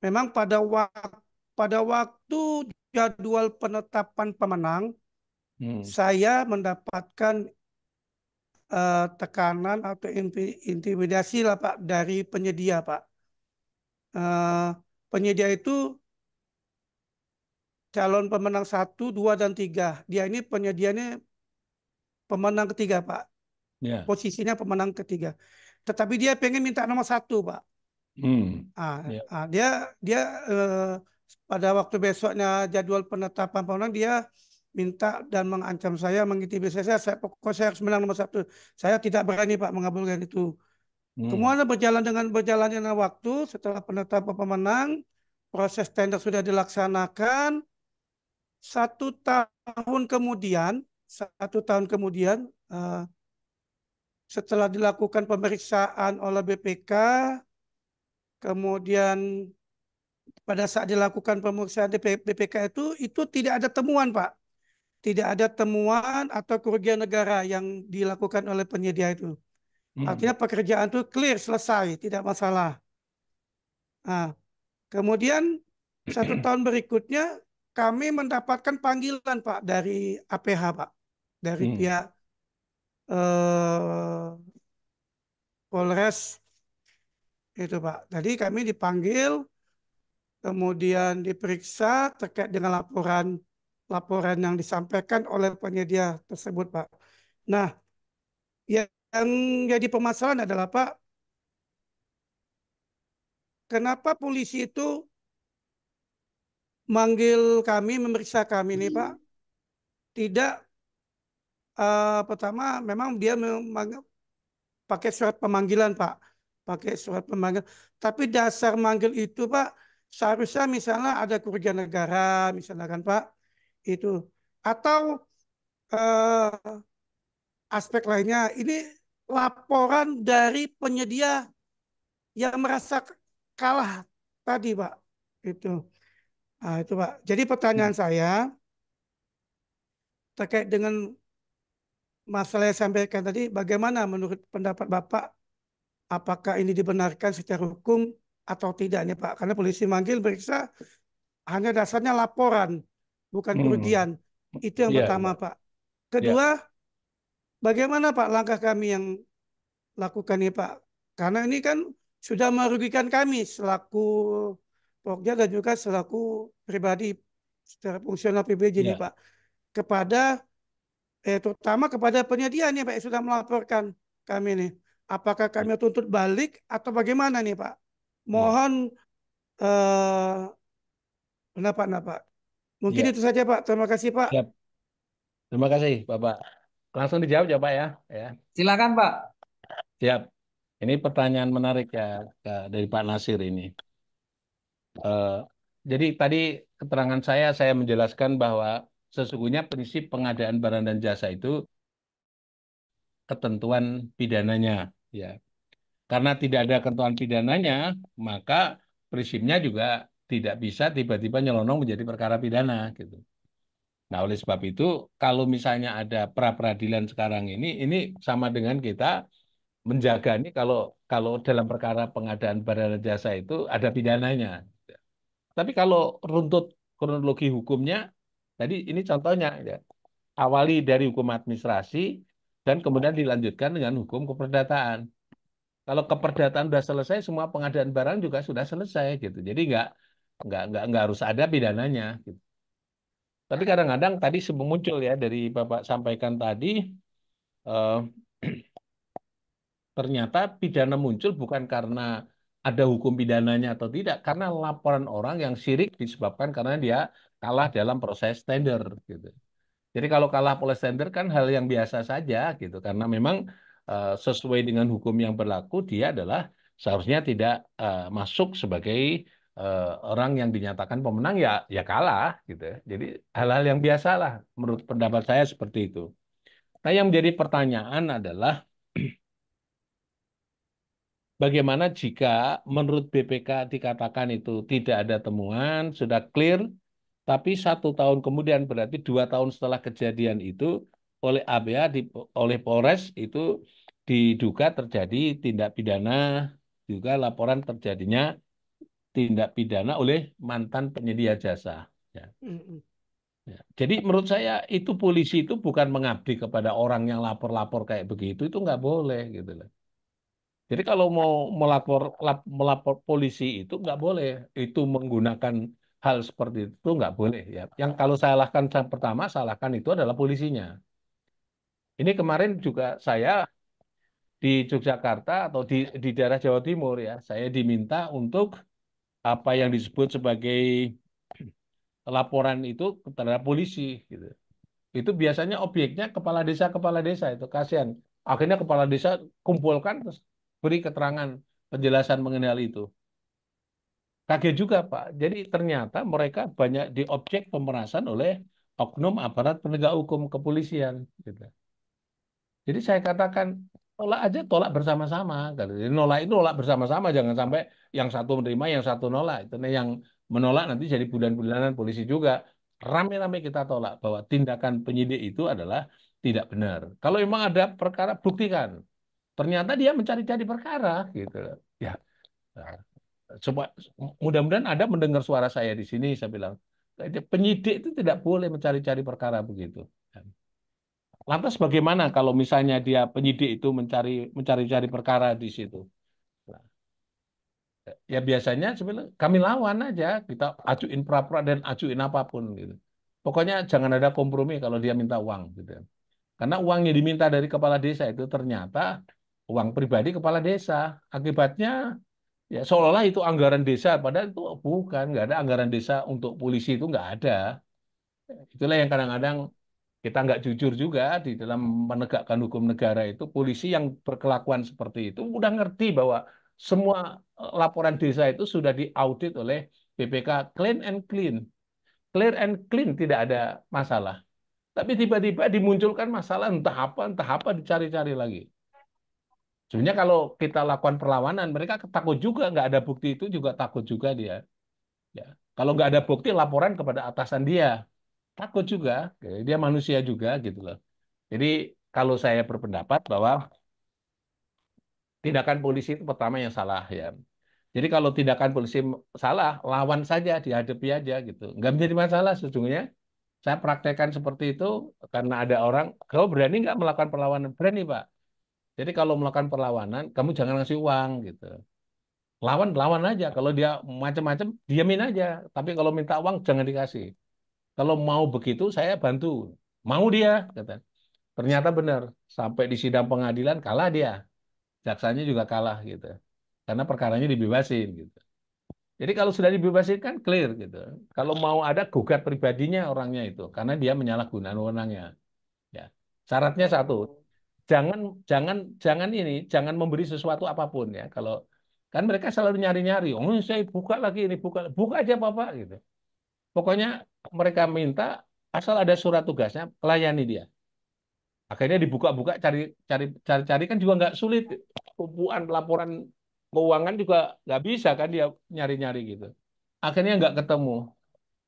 Speaker 3: memang pada waktu pada waktu jadwal penetapan pemenang hmm. saya mendapatkan uh, tekanan atau intimidasi lah pak dari penyedia pak uh, penyedia itu calon pemenang satu, dua, dan tiga. Dia ini penyediaannya pemenang ketiga, Pak. Yeah. Posisinya pemenang ketiga. Tetapi dia pengen minta nomor satu, Pak. Hmm. Nah, yeah. Ya. nah, dia dia eh, pada waktu besoknya jadwal penetapan pemenang dia minta dan mengancam saya, mengintimi saya, saya pokoknya saya harus menang nomor satu. Saya tidak berani, Pak, mengabulkan itu. Hmm. Kemudian berjalan dengan berjalannya waktu setelah penetapan pemenang, proses tender sudah dilaksanakan, satu tahun kemudian, satu tahun kemudian uh, setelah dilakukan pemeriksaan oleh BPK, kemudian pada saat dilakukan pemeriksaan di BPK itu, itu tidak ada temuan Pak. Tidak ada temuan atau kerugian negara yang dilakukan oleh penyedia itu. Hmm. Artinya pekerjaan itu clear, selesai, tidak masalah. Nah, kemudian satu tahun berikutnya kami mendapatkan panggilan Pak dari APH Pak, dari hmm. pihak eh, Polres itu Pak. Jadi kami dipanggil, kemudian diperiksa terkait dengan laporan laporan yang disampaikan oleh penyedia tersebut Pak. Nah, yang jadi permasalahan adalah Pak, kenapa polisi itu manggil kami, memeriksa kami nih Pak, hmm. tidak uh, pertama memang dia memang, pakai surat pemanggilan Pak, pakai surat pemanggilan. Tapi dasar manggil itu Pak, seharusnya misalnya ada kerugian negara, misalnya kan Pak, itu atau uh, aspek lainnya ini laporan dari penyedia yang merasa kalah tadi, Pak. Itu. Nah, itu Pak. Jadi pertanyaan ya. saya terkait dengan masalah yang saya sampaikan tadi, bagaimana menurut pendapat Bapak, apakah ini dibenarkan secara hukum atau tidaknya Pak? Karena polisi manggil periksa hanya dasarnya laporan, bukan hmm. kerugian. Hmm. Itu yang yeah. pertama iya. Pak. Kedua, yeah. bagaimana Pak langkah kami yang lakukan ini Pak? Karena ini kan sudah merugikan kami selaku Pokja dan juga selaku pribadi secara fungsional PBJ yeah. ini Pak kepada eh, terutama kepada penyedia nih Pak yang sudah melaporkan kami nih. Apakah kami ya. tuntut balik atau bagaimana nih Pak? Ya. Mohon yeah. eh, pendapat nah, Pak. Mungkin yeah. itu saja Pak. Terima kasih Pak. Siap. Terima kasih Bapak. Langsung dijawab ya Pak ya. ya. Silakan Pak. Siap. Ini
Speaker 2: pertanyaan menarik ya dari Pak Nasir ini. Uh, jadi tadi keterangan saya, saya menjelaskan bahwa sesungguhnya prinsip pengadaan barang dan jasa itu ketentuan pidananya, ya. Karena tidak ada ketentuan pidananya, maka prinsipnya juga tidak bisa tiba-tiba nyelonong menjadi perkara pidana, gitu. Nah, oleh sebab itu, kalau misalnya ada pra peradilan sekarang ini, ini sama dengan kita menjaga ini kalau kalau dalam perkara pengadaan barang dan jasa itu ada pidananya tapi kalau runtut kronologi hukumnya, tadi ini contohnya, ya, awali dari hukum administrasi dan kemudian dilanjutkan dengan hukum keperdataan. Kalau keperdataan sudah selesai, semua pengadaan barang juga sudah selesai gitu. Jadi nggak nggak nggak nggak harus ada pidananya. Gitu. Tapi kadang-kadang tadi sebelum muncul ya dari bapak sampaikan tadi, eh, ternyata pidana muncul bukan karena ada hukum pidananya atau tidak karena laporan orang yang syirik disebabkan karena dia kalah dalam proses tender gitu. Jadi kalau kalah oleh tender kan hal yang biasa saja gitu karena memang uh, sesuai dengan hukum yang berlaku dia adalah seharusnya tidak uh, masuk sebagai uh, orang yang dinyatakan pemenang ya ya kalah gitu. Jadi hal-hal yang biasalah menurut pendapat saya seperti itu. Nah yang menjadi pertanyaan adalah Bagaimana jika menurut BPK dikatakan itu tidak ada temuan, sudah clear, tapi satu tahun kemudian berarti dua tahun setelah kejadian itu oleh ABA, di, oleh Polres itu diduga terjadi tindak pidana, juga laporan terjadinya tindak pidana oleh mantan penyedia jasa. Ya. ya. Jadi menurut saya itu polisi itu bukan mengabdi kepada orang yang lapor-lapor kayak begitu itu nggak boleh gitu loh. Jadi kalau mau melapor melapor polisi itu nggak boleh. Itu menggunakan hal seperti itu nggak boleh ya. Yang kalau saya salahkan yang pertama salahkan itu adalah polisinya. Ini kemarin juga saya di Yogyakarta atau di di daerah Jawa Timur ya, saya diminta untuk apa yang disebut sebagai laporan itu terhadap polisi gitu. Itu biasanya objeknya kepala desa kepala desa itu kasihan. Akhirnya kepala desa kumpulkan beri keterangan penjelasan mengenai hal itu. Kaget juga Pak. Jadi ternyata mereka banyak diobjek pemerasan oleh oknum aparat penegak hukum kepolisian. Gitu. Jadi saya katakan tolak aja tolak bersama-sama. Jadi nolak itu nolak bersama-sama, jangan sampai yang satu menerima, yang satu nolak. Itu yang menolak nanti jadi bulan-bulanan polisi juga. Rame-rame kita tolak bahwa tindakan penyidik itu adalah tidak benar. Kalau memang ada perkara, buktikan ternyata dia mencari-cari perkara gitu ya nah, coba mudah-mudahan ada mendengar suara saya di sini saya bilang penyidik itu tidak boleh mencari-cari perkara begitu lantas bagaimana kalau misalnya dia penyidik itu mencari mencari-cari perkara di situ nah, ya biasanya sebenarnya kami lawan aja kita ajuin pra-pra dan ajuin apapun gitu pokoknya jangan ada kompromi kalau dia minta uang gitu karena uang yang diminta dari kepala desa itu ternyata uang pribadi kepala desa. Akibatnya ya seolah-olah itu anggaran desa, padahal itu bukan, nggak ada anggaran desa untuk polisi itu nggak ada. Itulah yang kadang-kadang kita nggak jujur juga di dalam menegakkan hukum negara itu polisi yang berkelakuan seperti itu udah ngerti bahwa semua eh, laporan desa itu sudah diaudit oleh BPK clean and clean clear and clean tidak ada masalah tapi tiba-tiba dimunculkan masalah entah apa entah apa dicari-cari lagi Sebenarnya kalau kita lakukan perlawanan, mereka takut juga, nggak ada bukti itu juga takut juga dia. Ya. Kalau nggak ada bukti, laporan kepada atasan dia. Takut juga, dia manusia juga gitu loh. Jadi kalau saya berpendapat bahwa tindakan polisi itu pertama yang salah ya. Jadi kalau tindakan polisi salah, lawan saja, dihadapi aja gitu. Nggak menjadi masalah sesungguhnya. Saya praktekkan seperti itu karena ada orang, kalau berani nggak melakukan perlawanan? Berani Pak. Jadi kalau melakukan perlawanan, kamu jangan ngasih uang gitu. Lawan lawan aja. Kalau dia macam-macam, diamin aja. Tapi kalau minta uang jangan dikasih. Kalau mau begitu saya bantu. Mau dia kata. Ternyata benar. Sampai di sidang pengadilan kalah dia. Jaksanya juga kalah gitu. Karena perkaranya dibebasin gitu. Jadi kalau sudah dibebasin kan clear gitu. Kalau mau ada gugat pribadinya orangnya itu karena dia menyalahgunakan wewenangnya. Ya. Syaratnya satu, jangan jangan jangan ini jangan memberi sesuatu apapun ya kalau kan mereka selalu nyari-nyari oh saya buka lagi ini buka buka aja bapak gitu pokoknya mereka minta asal ada surat tugasnya layani dia akhirnya dibuka-buka cari cari cari cari kan juga nggak sulit kumpulan laporan keuangan juga nggak bisa kan dia nyari-nyari gitu akhirnya nggak ketemu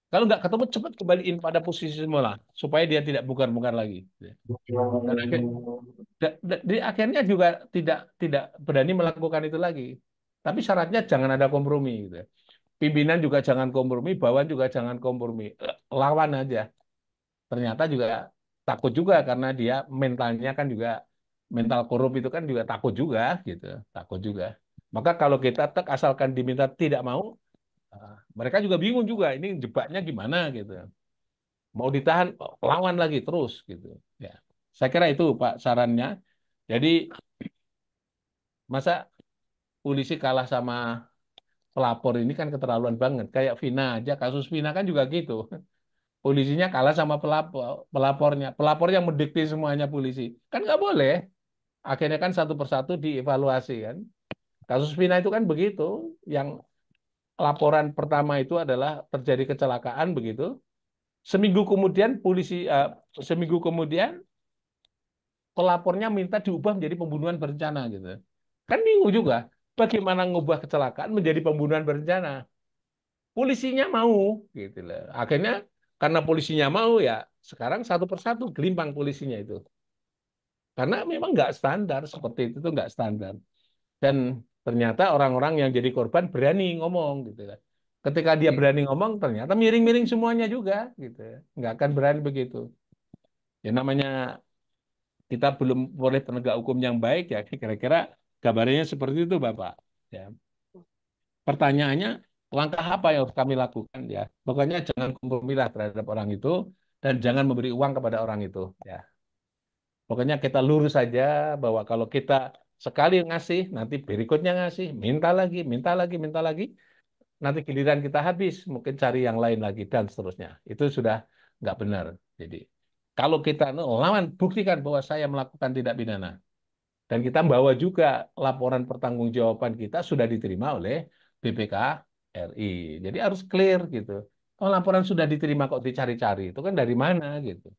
Speaker 2: kalau nggak ketemu cepat kembaliin pada posisi semula supaya dia tidak bukan-bukan lagi. Dan, akhir, dia akhirnya juga tidak tidak berani melakukan itu lagi. Tapi syaratnya jangan ada kompromi. Gitu. Ya. Pimpinan juga jangan kompromi, bawahan juga jangan kompromi. Eh, lawan aja. Ternyata juga takut juga karena dia mentalnya kan juga mental korup itu kan juga takut juga gitu, takut juga. Maka kalau kita tek asalkan diminta tidak mau, Ah, mereka juga bingung juga ini jebaknya gimana gitu mau ditahan lawan lagi terus gitu ya saya kira itu pak sarannya jadi masa polisi kalah sama pelapor ini kan keterlaluan banget kayak Vina aja kasus Vina kan juga gitu polisinya kalah sama pelapor pelapornya pelapor yang mendikti semuanya polisi kan nggak boleh akhirnya kan satu persatu dievaluasi kan kasus Vina itu kan begitu yang laporan pertama itu adalah terjadi kecelakaan begitu. Seminggu kemudian polisi uh, seminggu kemudian pelapornya minta diubah menjadi pembunuhan berencana gitu. Kan bingung juga bagaimana ngubah kecelakaan menjadi pembunuhan berencana. Polisinya mau gitu loh. Akhirnya karena polisinya mau ya sekarang satu persatu gelimpang polisinya itu. Karena memang nggak standar seperti itu tuh nggak standar. Dan Ternyata orang-orang yang jadi korban berani ngomong gitu kan. Ketika dia iya. berani ngomong ternyata miring-miring semuanya juga gitu. Nggak akan berani begitu. Ya namanya kita belum boleh penegak hukum yang baik ya kira-kira kabarnya seperti itu Bapak. Ya. Pertanyaannya langkah apa yang harus kami lakukan ya pokoknya jangan kompromilah terhadap orang itu dan jangan memberi uang kepada orang itu ya pokoknya kita lurus saja bahwa kalau kita sekali ngasih, nanti berikutnya ngasih, minta lagi, minta lagi, minta lagi, nanti giliran kita habis, mungkin cari yang lain lagi dan seterusnya. Itu sudah nggak benar. Jadi kalau kita lawan buktikan bahwa saya melakukan tidak pidana dan kita bawa juga laporan pertanggungjawaban kita sudah diterima oleh BPK RI. Jadi harus clear gitu. Kalau oh, laporan sudah diterima kok dicari-cari, itu kan dari mana gitu.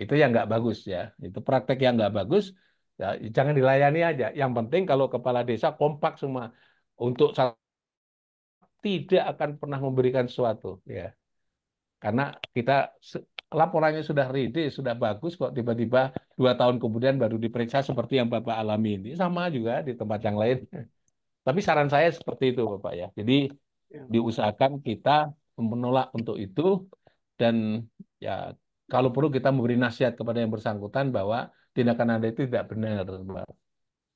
Speaker 2: Itu yang nggak bagus ya. Itu praktek yang nggak bagus Ya, jangan dilayani aja. Yang penting kalau kepala desa kompak semua untuk tidak akan pernah memberikan sesuatu. Ya. Karena kita laporannya sudah ready, sudah bagus kok tiba-tiba dua tahun kemudian baru diperiksa seperti yang Bapak alami ini. Sama juga di tempat yang lain. Tapi saran saya seperti itu Bapak ya. Jadi ya. diusahakan kita menolak untuk itu dan ya kalau perlu kita memberi nasihat kepada yang bersangkutan bahwa tindakan Anda itu tidak benar,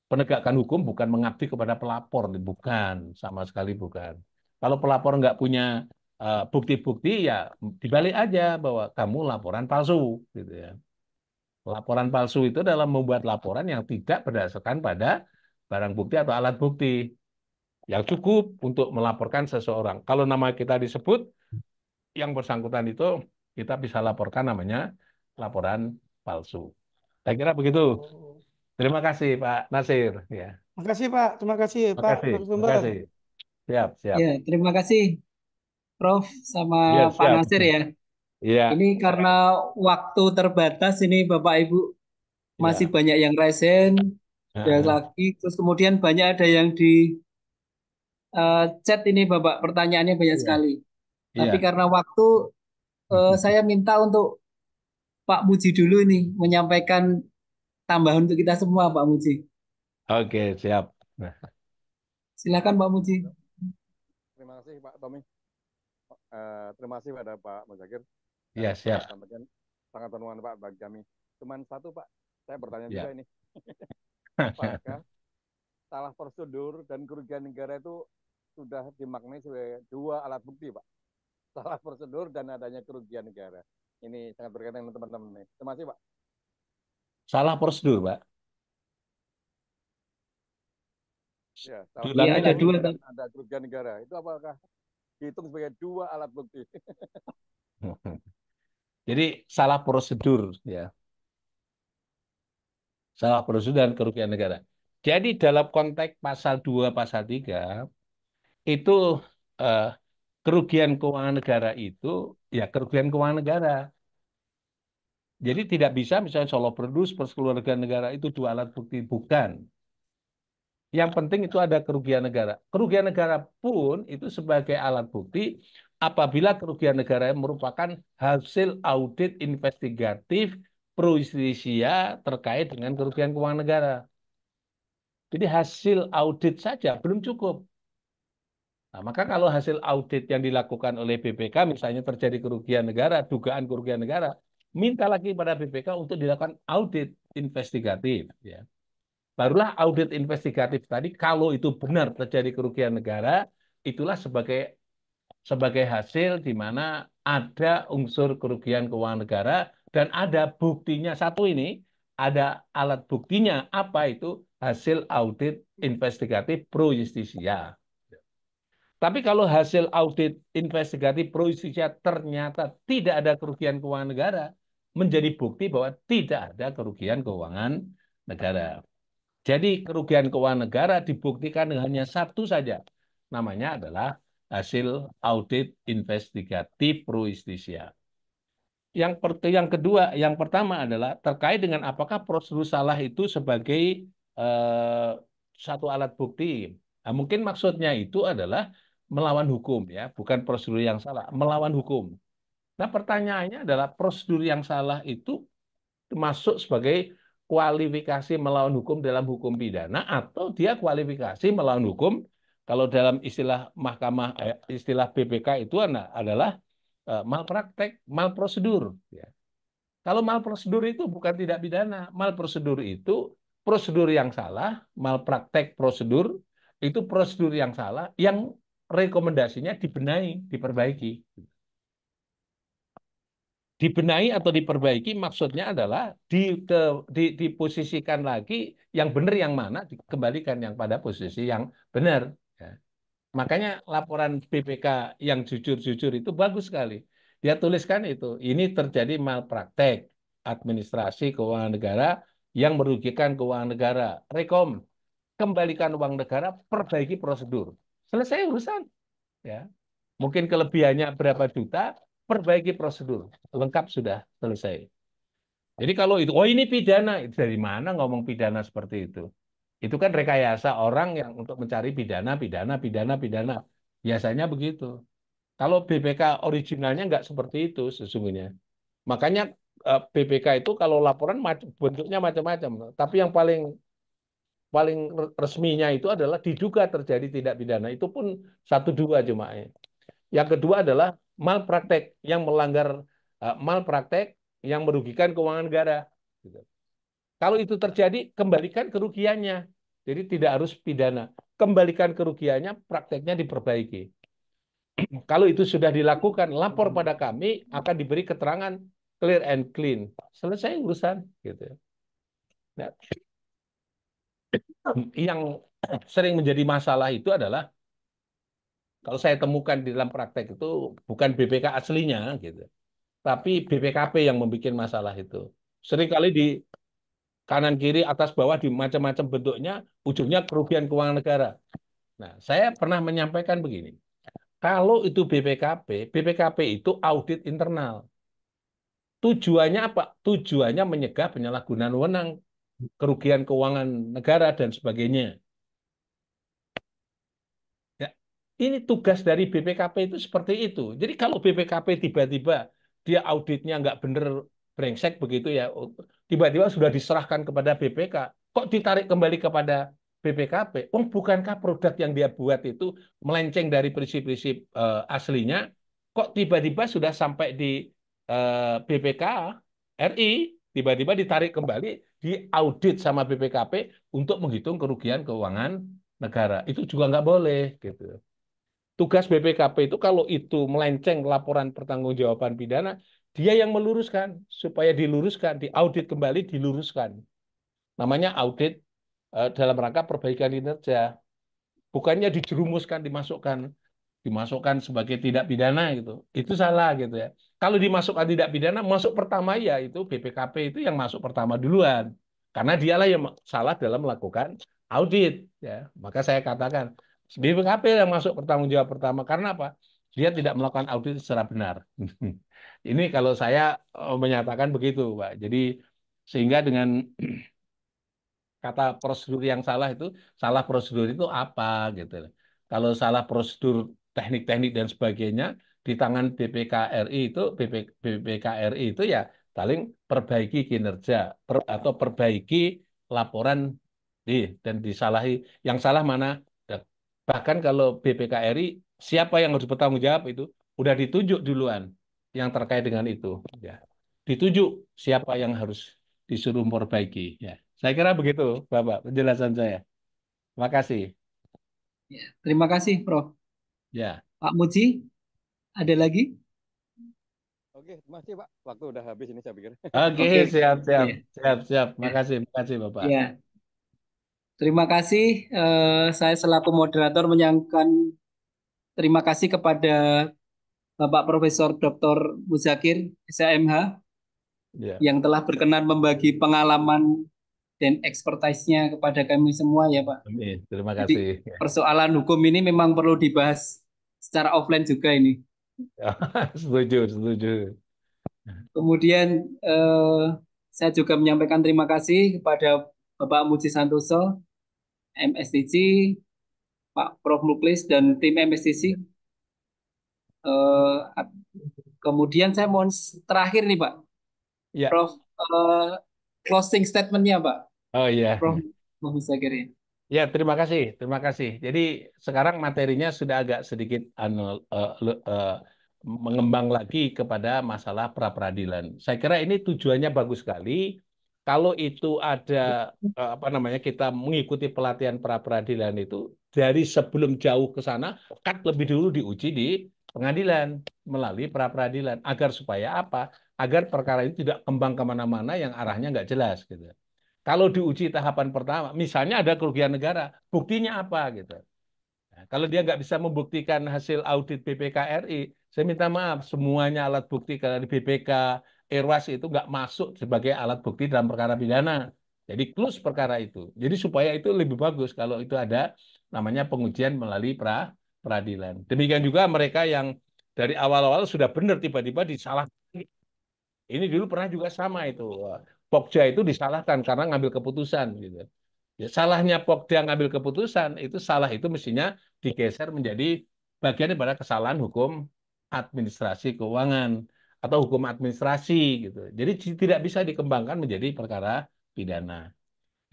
Speaker 2: Penegakan hukum bukan mengabdi kepada pelapor, bukan, sama sekali bukan. Kalau pelapor nggak punya eh, bukti-bukti uh, ya dibalik aja bahwa kamu laporan palsu, gitu ya. Laporan palsu itu dalam membuat laporan yang tidak berdasarkan pada barang bukti atau alat bukti yang cukup untuk melaporkan seseorang. Kalau nama kita disebut, yang bersangkutan itu kita bisa laporkan namanya laporan palsu. Saya kira begitu. Oh. Terima kasih Pak Nasir. Ya.
Speaker 3: Terima kasih Pak. Terima kasih
Speaker 1: Pak. Terima kasih.
Speaker 2: Siap, siap. Ya,
Speaker 1: terima kasih Prof sama ya, Pak Nasir ya. Iya. Ini karena waktu terbatas ini Bapak Ibu masih ya. banyak yang resen ya. dan lagi terus kemudian banyak ada yang di uh, chat ini Bapak pertanyaannya banyak ya. sekali. Iya. Tapi karena waktu uh, saya minta untuk Pak Muji dulu nih menyampaikan tambahan untuk kita semua Pak Muji.
Speaker 2: Oke, siap.
Speaker 1: Silakan Pak Muji.
Speaker 2: Terima kasih Pak Tommy. Eh, terima kasih pada Pak Muzakir. Iya, yes, siap. Sampaikan sangat penuhan Pak bagi kami. Cuman satu Pak, saya bertanya ya. juga ini.
Speaker 4: Apakah
Speaker 2: salah prosedur dan kerugian negara itu sudah dimaknai sebagai dua alat bukti Pak? Salah prosedur dan adanya kerugian negara ini sangat berkaitan dengan teman-teman ini. Terima kasih, Pak. Salah prosedur, Pak. Ya, ya ada dua ada kerugian negara. Itu apakah dihitung sebagai dua alat bukti? Jadi salah prosedur ya. Salah prosedur dan kerugian negara. Jadi dalam konteks pasal 2 pasal 3 itu eh, kerugian keuangan negara itu ya kerugian keuangan negara. Jadi tidak bisa misalnya solo produce keluarga negara itu dua alat bukti bukan. Yang penting itu ada kerugian negara. Kerugian negara pun itu sebagai alat bukti apabila kerugian negara merupakan hasil audit investigatif pro justisia terkait dengan kerugian keuangan negara. Jadi hasil audit saja belum cukup. Nah, maka kalau hasil audit yang dilakukan oleh BPK misalnya terjadi kerugian negara, dugaan kerugian negara, minta lagi pada BPK untuk dilakukan audit investigatif. Ya. Barulah audit investigatif tadi kalau itu benar terjadi kerugian negara, itulah sebagai sebagai hasil di mana ada unsur kerugian keuangan negara dan ada buktinya satu ini ada alat buktinya apa itu hasil audit investigatif pro justisia. Tapi kalau hasil audit investigatif pro justisia ternyata tidak ada kerugian keuangan negara, menjadi bukti bahwa tidak ada kerugian keuangan negara. Jadi kerugian keuangan negara dibuktikan hanya satu saja. Namanya adalah hasil audit investigatif pro justisia. Yang, per, yang kedua, yang pertama adalah terkait dengan apakah prosedur salah itu sebagai eh, satu alat bukti. Nah, mungkin maksudnya itu adalah melawan hukum ya, bukan prosedur yang salah, melawan hukum. Nah, pertanyaannya adalah prosedur yang salah itu termasuk sebagai kualifikasi melawan hukum dalam hukum pidana atau dia kualifikasi melawan hukum kalau dalam istilah mahkamah eh, istilah BPK itu adalah eh, malpraktek, malprosedur ya. Kalau malprosedur itu bukan tidak pidana, malprosedur itu prosedur yang salah, malpraktek prosedur itu prosedur yang salah yang rekomendasinya dibenahi, diperbaiki. Dibenahi atau diperbaiki maksudnya adalah di, di, diposisikan lagi yang benar yang mana, dikembalikan yang pada posisi yang benar. Ya. Makanya laporan BPK yang jujur-jujur itu bagus sekali. Dia tuliskan itu, ini terjadi malpraktek administrasi keuangan negara yang merugikan keuangan negara. Rekom, kembalikan uang negara, perbaiki prosedur. Selesai urusan. Ya. Mungkin kelebihannya berapa juta, perbaiki prosedur. Lengkap sudah selesai. Jadi kalau itu, oh ini pidana. dari mana ngomong pidana seperti itu? Itu kan rekayasa orang yang untuk mencari pidana, pidana, pidana, pidana. Biasanya begitu. Kalau BPK originalnya nggak seperti itu sesungguhnya. Makanya eh, BPK itu kalau laporan bentuknya macam-macam. Tapi yang paling paling resminya itu adalah diduga terjadi tindak pidana itu pun satu dua jemaah. Ya. Yang kedua adalah malpraktek yang melanggar eh, malpraktek yang merugikan keuangan negara. Gitu. Kalau itu terjadi kembalikan kerugiannya. Jadi tidak harus pidana. Kembalikan kerugiannya, prakteknya diperbaiki. Kalau itu sudah dilakukan, lapor hmm. pada kami akan diberi keterangan clear and clean. Selesai urusan gitu. Nah, yang sering menjadi masalah itu adalah kalau saya temukan di dalam praktek itu bukan BPK aslinya gitu, tapi BPKP yang membuat masalah itu. Sering kali di kanan kiri atas bawah di macam-macam bentuknya ujungnya kerugian keuangan negara. Nah, saya pernah menyampaikan begini. Kalau itu BPKP, BPKP itu audit internal. Tujuannya apa? Tujuannya menyegah penyalahgunaan wewenang kerugian keuangan negara dan sebagainya. Ya, ini tugas dari BPKP itu seperti itu. Jadi kalau BPKP tiba-tiba dia auditnya nggak bener brengsek begitu ya, oh, tiba-tiba sudah diserahkan kepada BPK, kok ditarik kembali kepada BPKP? Oh, bukankah produk yang dia buat itu melenceng dari prinsip-prinsip uh, aslinya? Kok tiba-tiba sudah sampai di uh, eh, BPK RI tiba-tiba ditarik kembali diaudit sama BPKP untuk menghitung kerugian keuangan negara. Itu juga nggak boleh gitu. Tugas BPKP itu kalau itu melenceng laporan pertanggungjawaban pidana, dia yang meluruskan supaya diluruskan, diaudit kembali, diluruskan. Namanya audit eh, dalam rangka perbaikan kinerja. Bukannya dijerumuskan, dimasukkan dimasukkan sebagai tidak pidana gitu. Itu salah gitu ya. Kalau dimasukkan tidak pidana, masuk pertama ya itu BPKP itu yang masuk pertama duluan. Karena dialah yang salah dalam melakukan audit ya. Maka saya katakan BPKP yang masuk pertama jawab pertama karena apa? Dia tidak melakukan audit secara benar. Ini kalau saya eh, menyatakan begitu, Pak. Jadi sehingga dengan kata prosedur yang salah itu salah prosedur itu apa gitu. Kalau salah prosedur teknik-teknik dan sebagainya di tangan BPKRI itu BPKRI itu ya paling perbaiki kinerja per, atau perbaiki laporan di dan disalahi yang salah mana bahkan kalau BPKRI siapa yang harus bertanggung jawab itu udah ditunjuk duluan yang terkait dengan itu ya ditunjuk siapa yang harus disuruh memperbaiki ya saya kira begitu Bapak penjelasan saya terima kasih
Speaker 1: ya, terima kasih Prof Ya. Pak Muji, ada lagi? Oke, masih Pak. Waktu udah habis ini saya pikir. Oke, okay, siap, siap, ya. siap, siap. Makasih, iya. makasih Bapak. Ya. Terima kasih. Uh, saya selaku moderator menyangkan terima kasih kepada Bapak Profesor Dr. Muzakir SMH ya. yang telah berkenan membagi pengalaman dan ekspertisnya kepada kami semua ya Pak. Terima kasih. Jadi, persoalan hukum ini memang perlu dibahas secara offline juga ini. Ya, setuju, setuju. Kemudian eh, saya juga menyampaikan terima kasih kepada Bapak Muji Santoso, MSTC, Pak Prof. Muklis, dan tim MSTC. Eh, kemudian saya mohon terakhir nih Pak, ya. Prof. Eh, closing statement-nya Pak. Oh iya. Yeah. Prof. Muklis Ya, terima kasih, terima kasih. Jadi
Speaker 2: sekarang materinya sudah agak sedikit anul, uh, eh, uh, eh, mengembang lagi kepada masalah pra peradilan. Saya kira ini tujuannya bagus sekali. Kalau itu ada uh, apa namanya kita mengikuti pelatihan pra peradilan itu dari sebelum jauh ke sana kan lebih dulu diuji di pengadilan melalui pra peradilan agar supaya apa? Agar perkara ini tidak kembang kemana-mana yang arahnya nggak jelas gitu. Kalau diuji tahapan pertama, misalnya ada kerugian negara, buktinya apa gitu. Nah, kalau dia nggak bisa membuktikan hasil audit BPK RI, saya minta maaf, semuanya alat bukti dari BPK, Irwas itu nggak masuk sebagai alat bukti dalam perkara pidana. Jadi close perkara itu. Jadi supaya itu lebih bagus kalau itu ada namanya pengujian melalui pra peradilan. Demikian juga mereka yang dari awal-awal sudah benar tiba-tiba disalahkan. Ini dulu pernah juga sama itu. Pogja itu disalahkan karena ngambil keputusan gitu. Ya, salahnya Pogja ngambil keputusan itu salah itu mestinya digeser menjadi bagian daripada kesalahan hukum administrasi keuangan atau hukum administrasi gitu. Jadi tidak bisa dikembangkan menjadi perkara pidana.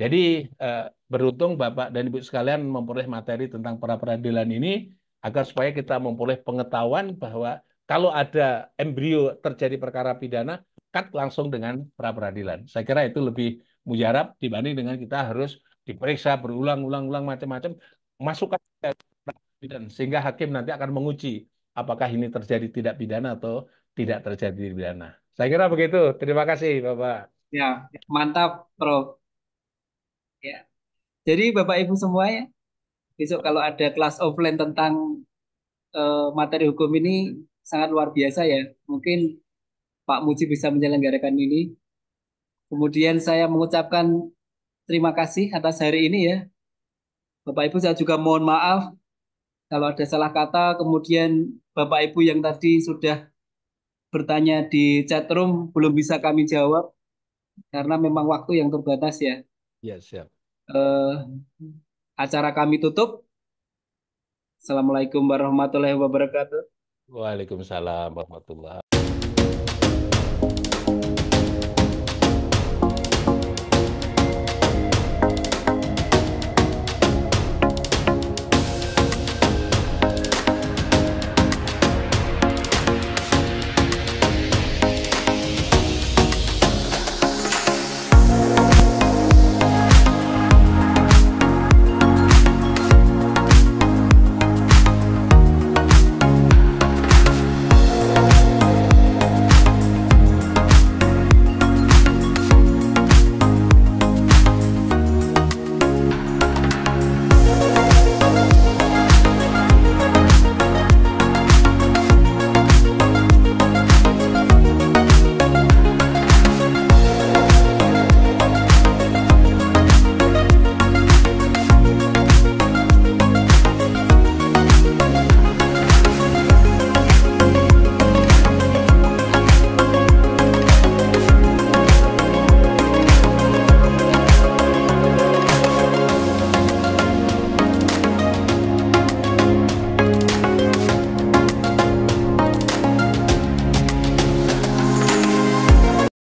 Speaker 2: Jadi eh, beruntung Bapak dan Ibu sekalian memperoleh materi tentang pra peradilan ini agar supaya kita memperoleh pengetahuan bahwa kalau ada embrio terjadi perkara pidana cut langsung dengan pra peradilan. Saya kira itu lebih mujarab dibanding dengan kita harus diperiksa berulang-ulang-ulang macam-macam masukan dan sehingga hakim nanti akan menguji apakah ini terjadi tidak pidana atau
Speaker 1: tidak terjadi pidana. Saya kira begitu. Terima kasih, Bapak. Ya, mantap, Bro. Ya. Jadi Bapak Ibu semuanya, besok kalau ada kelas offline tentang uh, materi hukum ini sangat luar biasa ya. Mungkin Pak Muji bisa menyelenggarakan ini. Kemudian saya mengucapkan terima kasih atas hari ini ya. Bapak Ibu saya juga mohon maaf kalau ada salah kata, kemudian Bapak Ibu yang tadi sudah bertanya di chat room belum bisa kami jawab karena memang waktu yang terbatas ya. Ya, siap. Uh, acara kami tutup. Assalamualaikum warahmatullahi wabarakatuh. Waalaikumsalam warahmatullahi